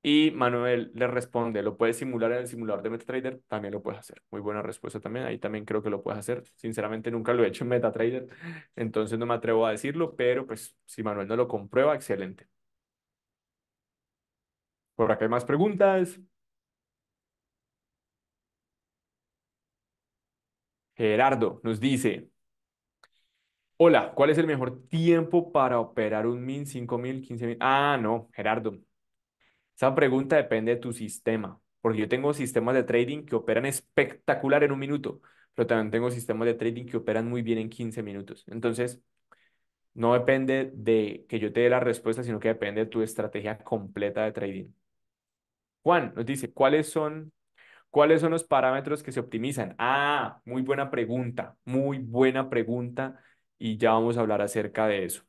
Y Manuel le responde, lo puedes simular en el simulador de MetaTrader, también lo puedes hacer. Muy buena respuesta también, ahí también creo que lo puedes hacer. Sinceramente nunca lo he hecho en MetaTrader, entonces no me atrevo a decirlo, pero pues si Manuel no lo comprueba, excelente. Por acá hay más preguntas. Gerardo nos dice, hola, ¿cuál es el mejor tiempo para operar un MIN 5000, mil? Ah, no, Gerardo. Esa pregunta depende de tu sistema, porque yo tengo sistemas de trading que operan espectacular en un minuto, pero también tengo sistemas de trading que operan muy bien en 15 minutos. Entonces, no depende de que yo te dé la respuesta, sino que depende de tu estrategia completa de trading. Juan nos dice, ¿cuáles son, ¿cuáles son los parámetros que se optimizan? Ah, muy buena pregunta, muy buena pregunta y ya vamos a hablar acerca de eso.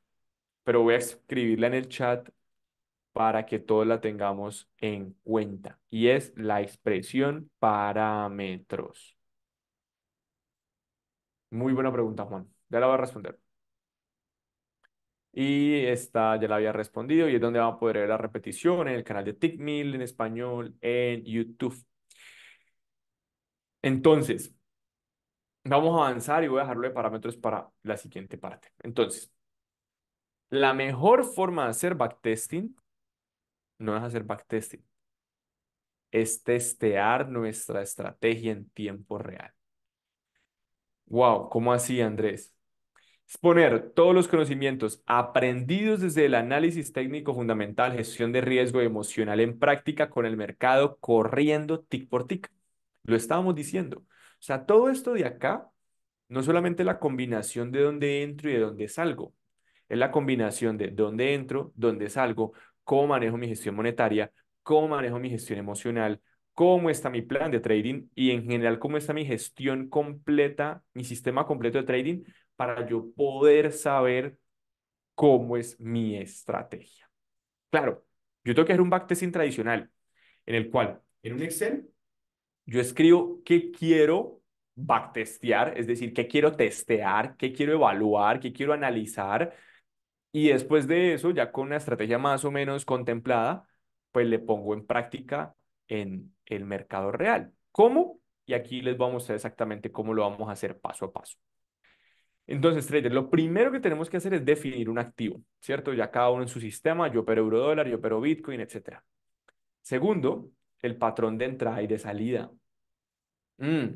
Pero voy a escribirla en el chat para que todos la tengamos en cuenta. Y es la expresión parámetros. Muy buena pregunta, Juan. Ya la voy a responder y esta ya la había respondido y es donde va a poder ver la repetición en el canal de TickMill en español, en YouTube. Entonces, vamos a avanzar y voy a dejarlo de parámetros para la siguiente parte. Entonces, la mejor forma de hacer backtesting no es hacer backtesting, es testear nuestra estrategia en tiempo real. Wow, ¿cómo así, Andrés? Poner todos los conocimientos aprendidos desde el análisis técnico fundamental, gestión de riesgo emocional en práctica con el mercado corriendo tic por tic. Lo estábamos diciendo. O sea, todo esto de acá, no solamente la combinación de dónde entro y de dónde salgo, es la combinación de dónde entro, dónde salgo, cómo manejo mi gestión monetaria, cómo manejo mi gestión emocional, cómo está mi plan de trading y en general cómo está mi gestión completa, mi sistema completo de trading para yo poder saber cómo es mi estrategia. Claro, yo tengo que hacer un backtesting tradicional en el cual en un Excel yo escribo qué quiero backtestear, es decir, qué quiero testear, qué quiero evaluar, qué quiero analizar. Y después de eso, ya con una estrategia más o menos contemplada, pues le pongo en práctica en el mercado real. ¿Cómo? Y aquí les voy a mostrar exactamente cómo lo vamos a hacer paso a paso. Entonces, trader, lo primero que tenemos que hacer es definir un activo, ¿cierto? Ya cada uno en su sistema, yo opero eurodólar, yo opero Bitcoin, etc. Segundo, el patrón de entrada y de salida. Mm.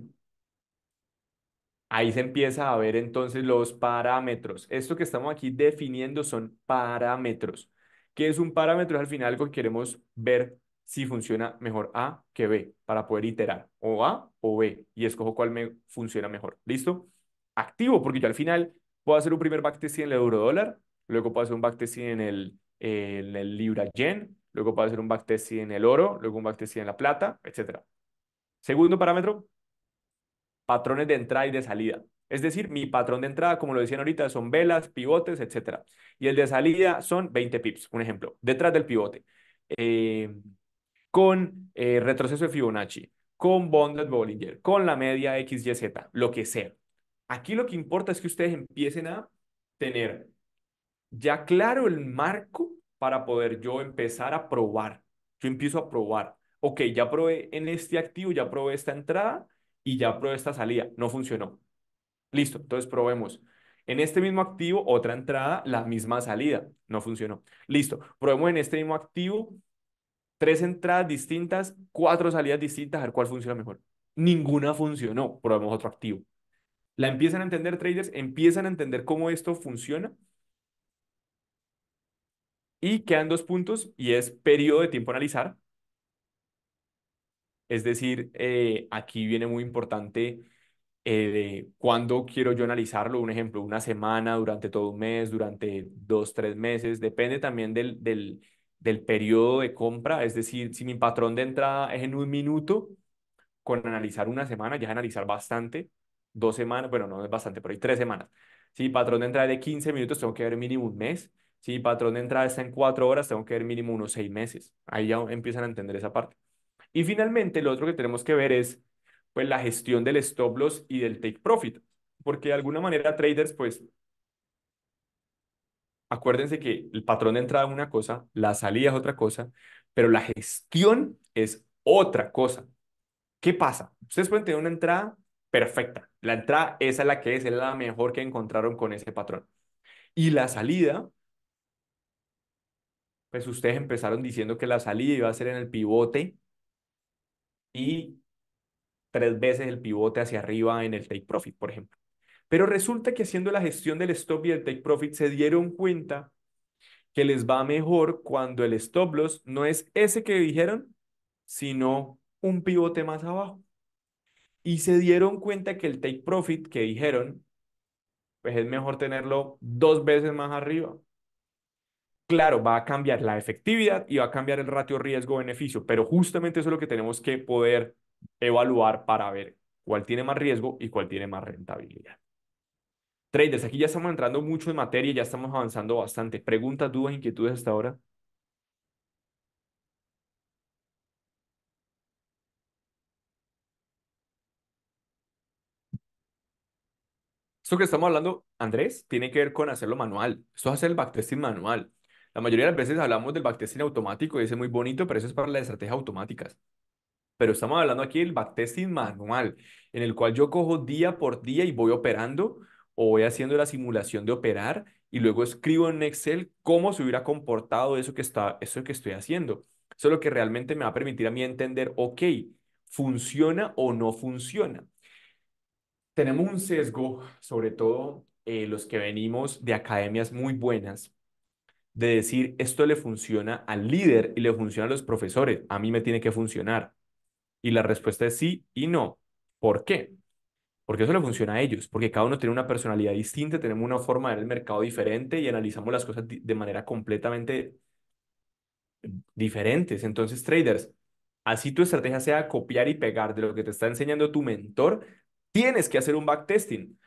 Ahí se empieza a ver entonces los parámetros. Esto que estamos aquí definiendo son parámetros. ¿Qué es un parámetro? Es al final algo que queremos ver si funciona mejor A que B para poder iterar o A o B y escojo cuál me funciona mejor. ¿Listo? activo, porque yo al final puedo hacer un primer backtest en el euro dólar, luego puedo hacer un backtest en el, el libra yen, luego puedo hacer un backtest en el oro, luego un backtest en la plata, etc. Segundo parámetro, patrones de entrada y de salida. Es decir, mi patrón de entrada, como lo decían ahorita, son velas, pivotes, etc. Y el de salida son 20 pips, un ejemplo, detrás del pivote. Eh, con eh, retroceso de Fibonacci, con Bonded Bollinger, con la media XYZ, lo que sea. Aquí lo que importa es que ustedes empiecen a tener ya claro el marco para poder yo empezar a probar. Yo empiezo a probar. Ok, ya probé en este activo, ya probé esta entrada y ya probé esta salida. No funcionó. Listo, entonces probemos. En este mismo activo, otra entrada, la misma salida. No funcionó. Listo, probemos en este mismo activo tres entradas distintas, cuatro salidas distintas, a ver cuál funciona mejor. Ninguna funcionó. Probemos otro activo la empiezan a entender traders, empiezan a entender cómo esto funciona. Y quedan dos puntos y es periodo de tiempo analizar. Es decir, eh, aquí viene muy importante eh, de cuándo quiero yo analizarlo. Un ejemplo, una semana, durante todo un mes, durante dos, tres meses. Depende también del, del, del periodo de compra. Es decir, si mi patrón de entrada es en un minuto, con analizar una semana ya analizar bastante dos semanas, bueno, no es bastante, pero hay tres semanas. Si patrón de entrada es de 15 minutos, tengo que ver mínimo un mes. Si patrón de entrada está en cuatro horas, tengo que ver mínimo unos seis meses. Ahí ya empiezan a entender esa parte. Y finalmente, lo otro que tenemos que ver es pues, la gestión del stop loss y del take profit. Porque de alguna manera traders, pues, acuérdense que el patrón de entrada es una cosa, la salida es otra cosa, pero la gestión es otra cosa. ¿Qué pasa? Ustedes pueden tener una entrada perfecta. La entrada, esa es la que es, la mejor que encontraron con ese patrón. Y la salida, pues ustedes empezaron diciendo que la salida iba a ser en el pivote y tres veces el pivote hacia arriba en el take profit, por ejemplo. Pero resulta que haciendo la gestión del stop y el take profit se dieron cuenta que les va mejor cuando el stop loss no es ese que dijeron, sino un pivote más abajo y se dieron cuenta que el take profit que dijeron, pues es mejor tenerlo dos veces más arriba. Claro, va a cambiar la efectividad y va a cambiar el ratio riesgo-beneficio, pero justamente eso es lo que tenemos que poder evaluar para ver cuál tiene más riesgo y cuál tiene más rentabilidad. Traders, aquí ya estamos entrando mucho en materia, ya estamos avanzando bastante. ¿Preguntas, dudas, inquietudes hasta ahora? Esto que estamos hablando, Andrés, tiene que ver con hacerlo manual. Esto es hacer el backtesting manual. La mayoría de las veces hablamos del backtesting automático y ese es muy bonito, pero eso es para las estrategias automáticas. Pero estamos hablando aquí del backtesting manual, en el cual yo cojo día por día y voy operando o voy haciendo la simulación de operar y luego escribo en Excel cómo se hubiera comportado eso que, está, eso que estoy haciendo. Eso es lo que realmente me va a permitir a mí entender, ok, funciona o no funciona tenemos un sesgo, sobre todo eh, los que venimos de academias muy buenas, de decir, esto le funciona al líder y le funciona a los profesores, a mí me tiene que funcionar. Y la respuesta es sí y no. ¿Por qué? Porque eso le funciona a ellos, porque cada uno tiene una personalidad distinta, tenemos una forma de ver el mercado diferente y analizamos las cosas de manera completamente diferentes. Entonces, traders, así tu estrategia sea copiar y pegar de lo que te está enseñando tu mentor, Tienes que hacer un backtesting.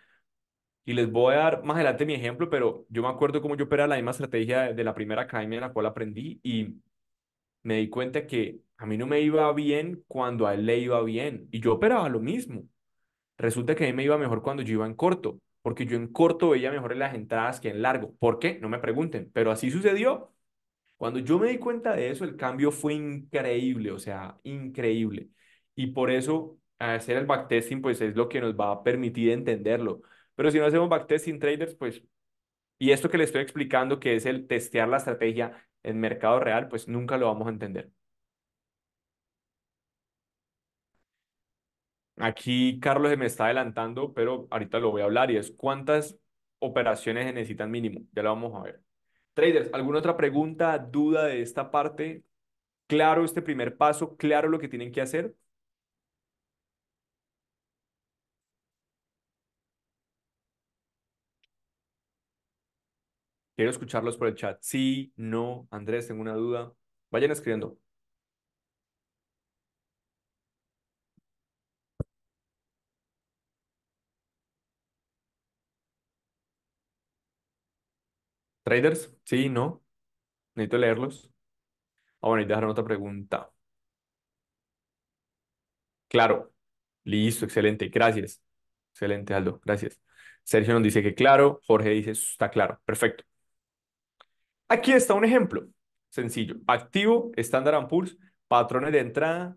Y les voy a dar más adelante mi ejemplo, pero yo me acuerdo cómo yo operaba la misma estrategia de la primera academia en la cual aprendí y me di cuenta que a mí no me iba bien cuando a él le iba bien. Y yo operaba lo mismo. Resulta que a mí me iba mejor cuando yo iba en corto, porque yo en corto veía mejor las entradas que en largo. ¿Por qué? No me pregunten, pero así sucedió. Cuando yo me di cuenta de eso, el cambio fue increíble, o sea, increíble. Y por eso hacer el backtesting pues es lo que nos va a permitir entenderlo. Pero si no hacemos backtesting traders, pues, y esto que le estoy explicando, que es el testear la estrategia en mercado real, pues nunca lo vamos a entender. Aquí Carlos se me está adelantando, pero ahorita lo voy a hablar y es cuántas operaciones se necesitan mínimo. Ya lo vamos a ver. Traders, ¿alguna otra pregunta, duda de esta parte? ¿Claro este primer paso? ¿Claro lo que tienen que hacer? Quiero escucharlos por el chat. Sí, no, Andrés, tengo una duda. Vayan escribiendo. ¿Traders? Sí, no. Necesito leerlos. Ah, bueno, y dejaron otra pregunta. Claro. Listo, excelente. Gracias. Excelente, Aldo. Gracias. Sergio nos dice que claro. Jorge dice está claro. Perfecto. Aquí está un ejemplo sencillo. Activo, Standard Pulse, patrones de entrada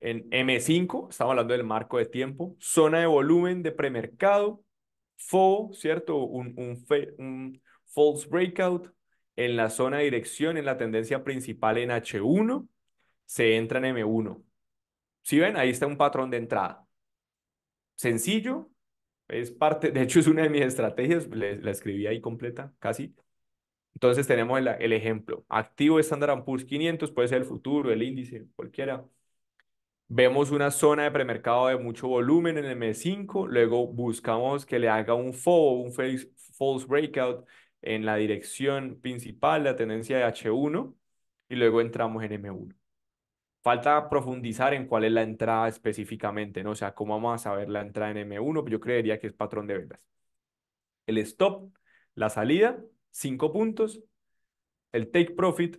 en M5, estamos hablando del marco de tiempo, zona de volumen de premercado, FO, ¿cierto? Un, un, false breakout en la zona de dirección, en la tendencia principal en H1, se entra en M1. Si ¿Sí ven, ahí está un patrón de entrada. Sencillo, es parte, de hecho es una de mis estrategias, la escribí ahí completa, casi, entonces tenemos el, ejemplo, activo Standard Poor's 500, puede ser el futuro, el índice, cualquiera. Vemos una zona de premercado de mucho volumen en el M5, luego buscamos que le haga un fo un false breakout en la dirección principal, la tendencia de H1, y luego entramos en M1. Falta profundizar en cuál es la entrada específicamente, ¿no? O sea, cómo vamos a saber la entrada en M1, yo creería que es patrón de ventas. El stop, la salida, 5 puntos, el take profit,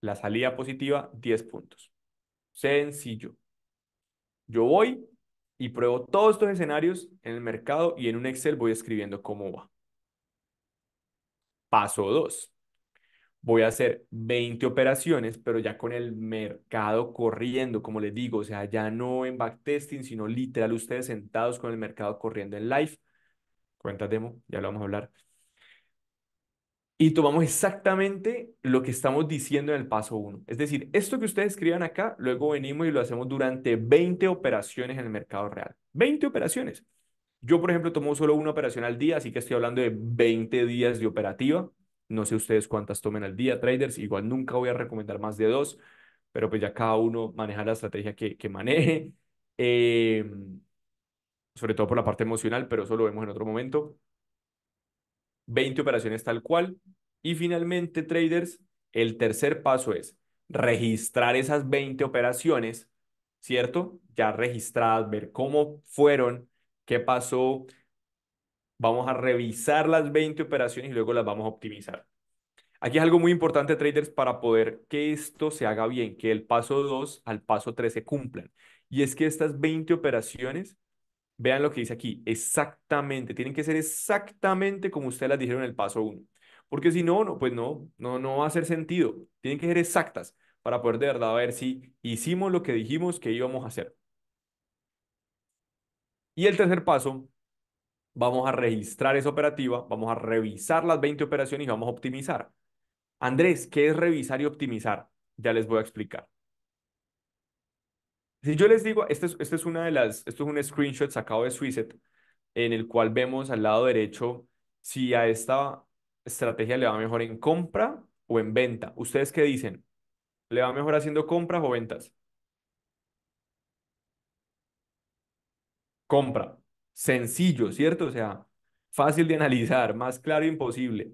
la salida positiva, 10 puntos. Sencillo. Yo voy y pruebo todos estos escenarios en el mercado y en un Excel voy escribiendo cómo va. Paso 2. Voy a hacer 20 operaciones, pero ya con el mercado corriendo, como les digo, o sea, ya no en backtesting, sino literal ustedes sentados con el mercado corriendo en live. cuenta demo, ya lo vamos a hablar y tomamos exactamente lo que estamos diciendo en el paso 1. Es decir, esto que ustedes escriban acá, luego venimos y lo hacemos durante 20 operaciones en el mercado real. 20 operaciones. Yo, por ejemplo, tomo solo una operación al día, así que estoy hablando de 20 días de operativa. No sé ustedes cuántas tomen al día, traders. Igual nunca voy a recomendar más de dos, pero pues ya cada uno maneja la estrategia que, que maneje. Em, sobre todo por la parte emocional, pero eso lo vemos en otro momento. 20 operaciones tal cual. Y finalmente, traders, el tercer paso es registrar esas 20 operaciones, ¿cierto? Ya registradas, ver cómo fueron, qué pasó. Vamos a revisar las 20 operaciones y luego las vamos a optimizar. Aquí es algo muy importante, traders, para poder que esto se haga bien, que el paso 2 al paso 3 se cumplan. Y es que estas 20 operaciones Vean lo que dice aquí, exactamente, tienen que ser exactamente como ustedes las dijeron en el paso 1. Porque si no, no, pues no, no, no va a hacer sentido. Tienen que ser exactas para poder de verdad ver si hicimos lo que dijimos que íbamos a hacer. Y el tercer paso, vamos a registrar esa operativa, vamos a revisar las 20 operaciones y vamos a optimizar. Andrés, ¿qué es revisar y optimizar? Ya les voy a explicar. Si yo les digo, este es, una de las, esto es un screenshot sacado de Swisset, en el cual vemos al lado derecho si a esta estrategia le va mejor en compra o en venta. ¿Ustedes qué dicen? ¿Le va mejor haciendo compras o ventas? Compra. Sencillo, ¿cierto? O sea, fácil de analizar, más claro imposible.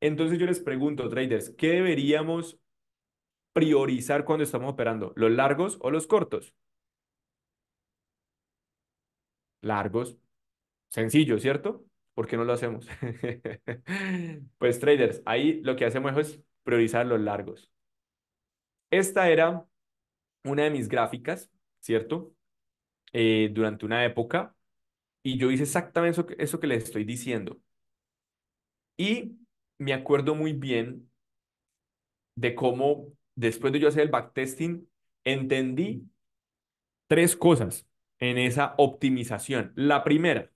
Entonces yo les pregunto, traders, ¿qué deberíamos priorizar cuando estamos operando? ¿Los largos o los cortos? Largos. Sencillo, ¿cierto? ¿Por qué no lo hacemos? pues traders, ahí lo que hacemos es priorizar los largos. Esta era una de mis gráficas, ¿cierto? Eh, durante una época y yo hice exactamente eso que les estoy diciendo. Y me acuerdo muy bien de cómo después de yo hacer el backtesting, entendí tres cosas en esa optimización. La primera,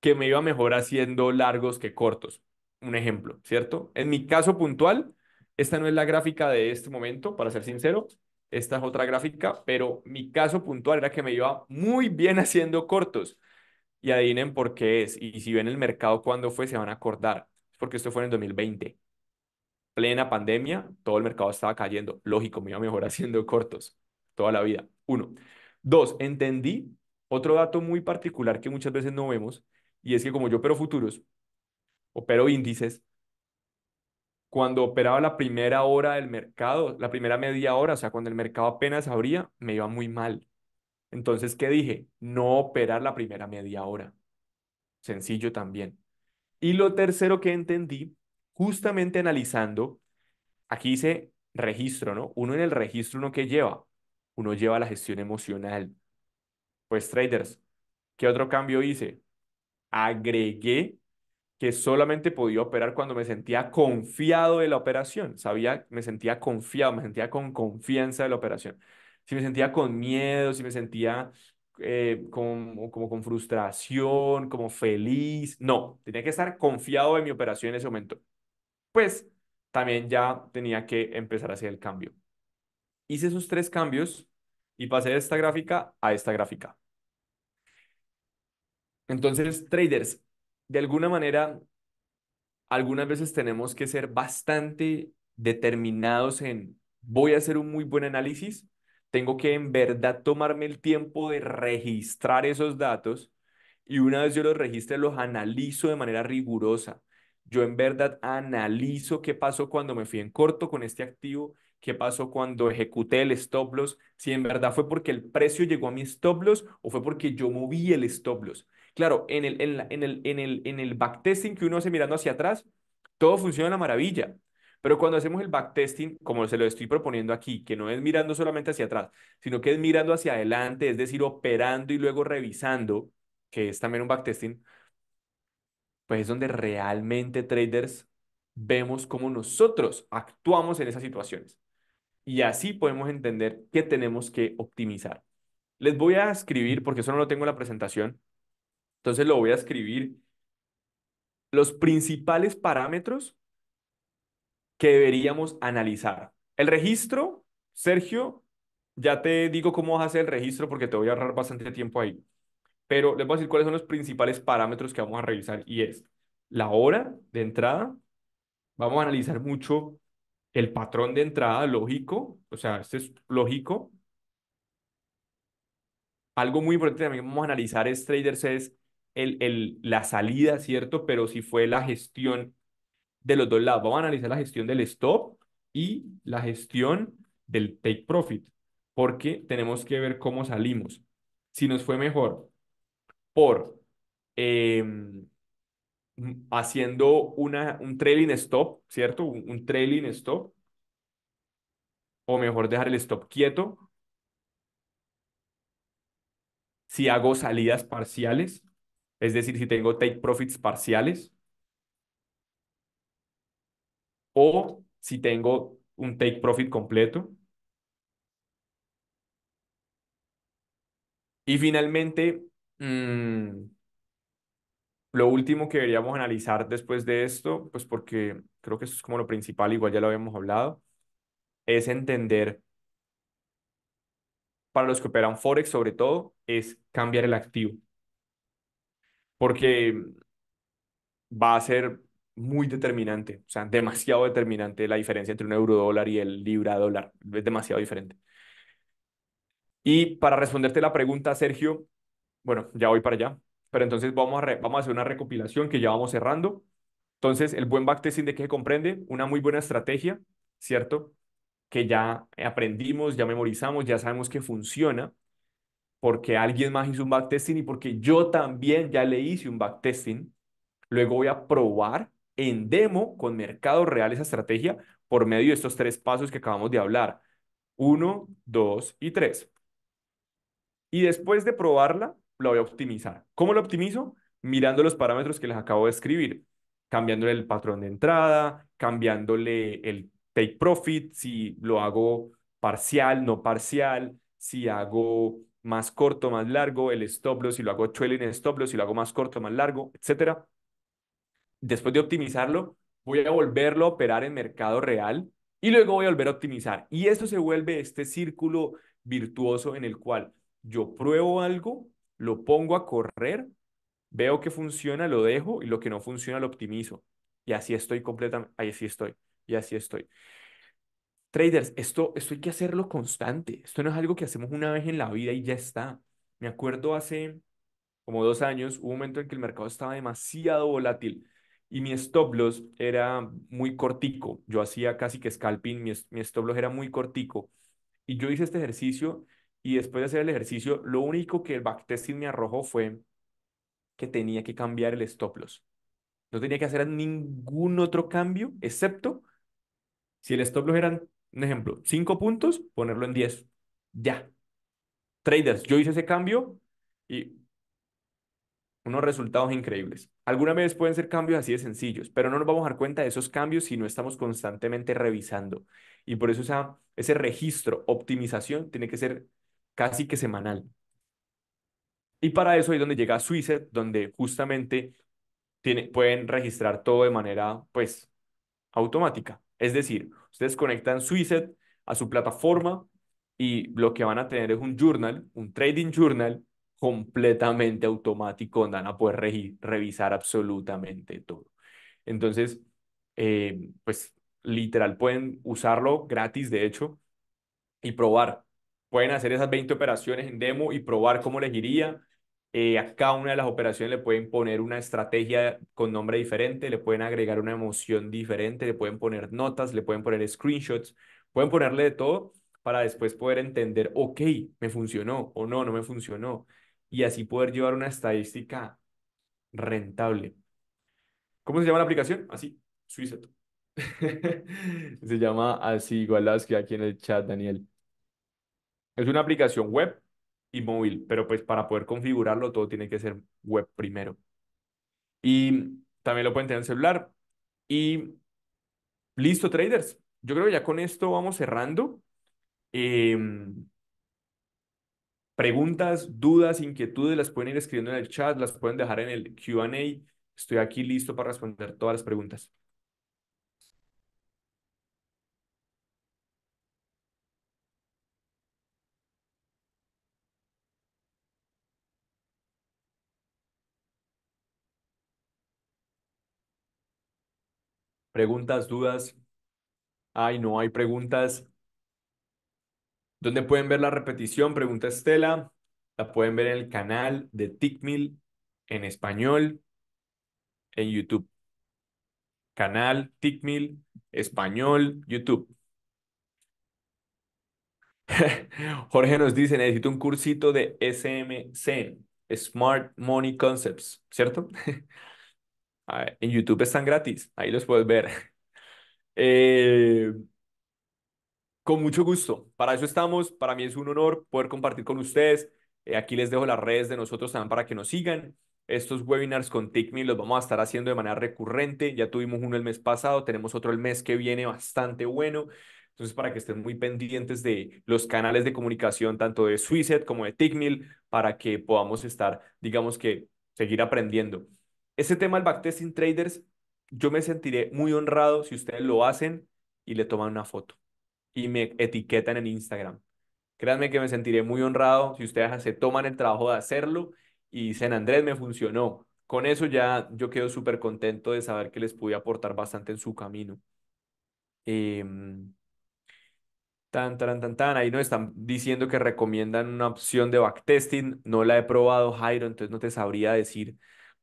que me iba mejor haciendo largos que cortos. Un ejemplo, ¿cierto? En mi caso puntual, esta no es la gráfica de este momento, para ser sincero, esta es otra gráfica, pero mi caso puntual era que me iba muy bien haciendo cortos. Y adivinen por qué es. Y si ven el mercado cuándo fue, se van a acordar. Es porque esto fue en el 2020 plena pandemia, todo el mercado estaba cayendo. Lógico, me iba mejor haciendo cortos toda la vida. Uno. Dos, entendí otro dato muy particular que muchas veces no vemos, y es que como yo opero futuros, opero índices, cuando operaba la primera hora del mercado, la primera media hora, o sea, cuando el mercado apenas abría, me iba muy mal. Entonces, ¿qué dije? No operar la primera media hora. Sencillo también. Y lo tercero que entendí justamente analizando, aquí dice registro, ¿no? Uno en el registro, ¿uno que lleva? Uno lleva la gestión emocional. Pues traders, ¿qué otro cambio hice? Agregué que solamente podía operar cuando me sentía confiado de la operación. Sabía, me sentía confiado, me sentía con confianza de la operación. Si me sentía con miedo, si me sentía eh, como, como con frustración, como feliz. No, tenía que estar confiado de mi operación en ese momento pues también ya tenía que empezar a hacer el cambio. Hice esos tres cambios y pasé de esta gráfica a esta gráfica. Entonces, traders, de alguna manera, algunas veces tenemos que ser bastante determinados en, voy a hacer un muy buen análisis, tengo que en verdad tomarme el tiempo de registrar esos datos y una vez yo los registre, los analizo de manera rigurosa yo en verdad analizo qué pasó cuando me fui en corto con este activo, qué pasó cuando ejecuté el stop loss, si en verdad fue porque el precio llegó a mi stop loss o fue porque yo moví el stop loss. Claro, en el, en, el, en el, backtesting que uno hace mirando hacia atrás, todo funciona a maravilla. Pero cuando hacemos el backtesting, como se lo estoy proponiendo aquí, que no es mirando solamente hacia atrás, sino que es mirando hacia adelante, es decir, operando y luego revisando, que es también un backtesting, pues es donde realmente traders vemos cómo nosotros actuamos en esas situaciones. Y así podemos entender qué tenemos que optimizar. Les voy a escribir, porque eso no lo tengo en la presentación, entonces lo voy a escribir, los principales parámetros que deberíamos analizar. El registro, Sergio, ya te digo cómo vas a hacer el registro porque te voy a ahorrar bastante tiempo ahí pero les voy a decir cuáles son los principales parámetros que vamos a revisar y es la hora de entrada, vamos a analizar mucho el patrón de entrada lógico, o sea, este es lógico. Algo muy importante también vamos a analizar es traders es el, el, la salida, ¿cierto? Pero si fue la gestión de los dos lados. Vamos a analizar la gestión del stop y la gestión del take profit, porque tenemos que ver cómo salimos. Si nos fue mejor por em, haciendo una, un trailing stop, ¿cierto? un trailing stop, o mejor dejar el stop quieto. Si hago salidas parciales, es decir, si tengo take profits parciales, o si tengo un take profit completo. Y finalmente, Mm, lo último que deberíamos analizar después de esto, pues porque creo que eso es como lo principal, igual ya lo habíamos hablado, es entender para los que operan Forex sobre todo, es cambiar el activo. Porque va a ser muy determinante, o sea, demasiado determinante la diferencia entre un euro dólar y el libra dólar. Es demasiado diferente. Y para responderte la pregunta, Sergio, bueno, ya voy para allá. Pero entonces vamos a, vamos a hacer una recopilación que ya vamos cerrando. Entonces, el buen backtesting de qué se comprende, una muy buena estrategia, ¿cierto? Que ya aprendimos, ya memorizamos, ya sabemos que funciona, porque alguien más hizo un backtesting y porque yo también ya le hice un backtesting. Luego voy a probar en demo con mercado real esa estrategia por medio de estos tres pasos que acabamos de hablar. Uno, dos y tres. Y después de probarla, lo voy a optimizar. ¿Cómo lo optimizo? Mirando los parámetros que les acabo de escribir, cambiándole el patrón de entrada, cambiándole el take profit, si lo hago parcial, no parcial, si hago más corto, más largo, el stop loss, si lo hago trailing stop loss, si lo hago más corto, más largo, etcétera. Después de optimizarlo, voy a volverlo a operar en mercado real y luego voy a volver a optimizar. Y esto se vuelve este círculo virtuoso en el cual yo pruebo algo, lo pongo a correr, veo que funciona, lo dejo y lo que no funciona lo optimizo. Y así estoy completamente, sí estoy, y así estoy. Traders, esto, esto hay que hacerlo constante. Esto no es algo que hacemos una vez en la vida y ya está. Me acuerdo hace como dos años, hubo un momento en que el mercado estaba demasiado volátil y mi stop loss era muy cortico. Yo hacía casi que scalping, mi stop loss era muy cortico. Y yo hice este ejercicio y después de hacer el ejercicio, lo único que el backtesting me arrojó fue que tenía que cambiar el stop loss. No tenía que hacer ningún otro cambio, excepto si el stop loss eran, un ejemplo, 5 puntos, ponerlo en 10. Ya. Traders, yo hice ese cambio y unos resultados increíbles. Algunas veces pueden ser cambios así de sencillos, pero no nos vamos a dar cuenta de esos cambios si no estamos constantemente revisando. Y por eso esa, ese registro, optimización, tiene que ser casi que semanal. Y para eso es donde llega Suicet, donde justamente pueden registrar todo de manera, pues, automática. Es decir, ustedes conectan Suicet a su plataforma y lo que van a tener es un journal, un trading journal completamente automático donde van a poder revisar absolutamente todo. Entonces, eh, pues literal pueden usarlo gratis, de hecho, y probar Pueden hacer esas 20 operaciones en demo y probar cómo les iría. Eh, a cada una de las operaciones le pueden poner una estrategia con nombre diferente, le pueden agregar una emoción diferente, le pueden poner notas, le pueden poner screenshots, pueden ponerle de todo para después poder entender, ok, me funcionó o no, no me funcionó. Y así poder llevar una estadística rentable. ¿Cómo se llama la aplicación? Así, Suiza. se llama así, igual las que aquí en el chat, Daniel. Es una aplicación web y móvil, pero pues para poder configurarlo todo tiene que ser web primero. Y también lo pueden tener en celular. Y listo, traders. Yo creo que ya con esto vamos cerrando. Em, preguntas, dudas, inquietudes las pueden ir escribiendo en el chat, las pueden dejar en el QA. Estoy aquí listo para responder todas las preguntas. Preguntas, dudas. Ay, no hay preguntas. ¿Dónde pueden ver la repetición? Pregunta Estela. La pueden ver en el canal de TICMIL en español en YouTube. Canal TICMIL español YouTube. Jorge nos dice, necesito un cursito de SMC, Smart Money Concepts, ¿cierto? Ah, en YouTube están gratis, ahí los puedes ver. Eh, con mucho gusto, para eso estamos, para mí es un honor poder compartir con ustedes. Eh, aquí les dejo las redes de nosotros también para que nos sigan. Estos webinars con TICMI los vamos a estar haciendo de manera recurrente. Ya tuvimos uno el mes pasado, tenemos otro el mes que viene bastante bueno. Entonces, para que estén muy pendientes de los canales de comunicación, tanto de Swisset como de TICMIL, para que podamos estar, digamos que, seguir aprendiendo. Ese tema del backtesting traders, yo me sentiré muy honrado si ustedes lo hacen y le toman una foto y me etiquetan en Instagram. Créanme que me sentiré muy honrado si ustedes se toman el trabajo de hacerlo y dicen, Andrés, me funcionó. Con eso ya yo quedo súper contento de saber que les pude aportar bastante en su camino. Em, tan, tan, tan, tan. Ahí nos están diciendo que recomiendan una opción de backtesting. No la he probado, Jairo, entonces no te sabría decir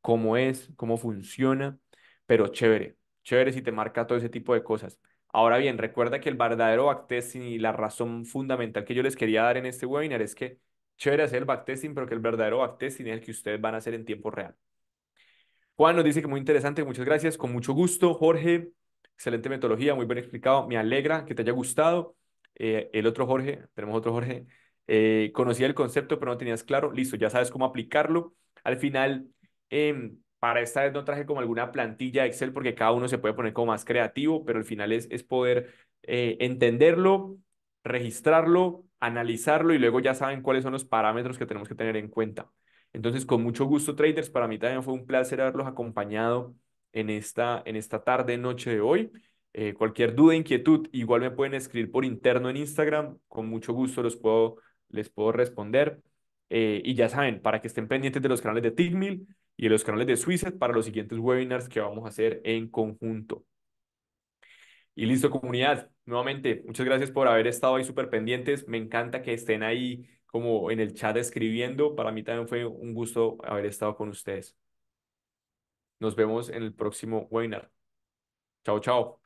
cómo es, cómo funciona, pero chévere, chévere si te marca todo ese tipo de cosas. Ahora bien, recuerda que el verdadero backtesting y la razón fundamental que yo les quería dar en este webinar es que chévere hacer el backtesting, pero que el verdadero backtesting es el que ustedes van a hacer en tiempo real. Juan nos dice que muy interesante, muchas gracias, con mucho gusto. Jorge, excelente metodología, muy bien explicado, me alegra que te haya gustado. Eh, el otro Jorge, tenemos otro Jorge, eh, conocía el concepto, pero no tenías claro, listo, ya sabes cómo aplicarlo. Al final, Em, para esta vez no traje como alguna plantilla Excel porque cada uno se puede poner como más creativo, pero al final es, es poder eh, entenderlo, registrarlo, analizarlo y luego ya saben cuáles son los parámetros que tenemos que tener en cuenta. Entonces, con mucho gusto, traders, para mí también fue un placer haberlos acompañado en esta, en esta tarde, noche de hoy. Eh, cualquier duda, inquietud, igual me pueden escribir por interno en Instagram, con mucho gusto los puedo, les puedo responder. Eh, y ya saben, para que estén pendientes de los canales de TIGMIL, y los canales de Suiza para los siguientes webinars que vamos a hacer en conjunto. Y listo, comunidad. Nuevamente, muchas gracias por haber estado ahí súper pendientes. Me encanta que estén ahí como en el chat escribiendo. Para mí también fue un gusto haber estado con ustedes. Nos vemos en el próximo webinar. Chao, chao.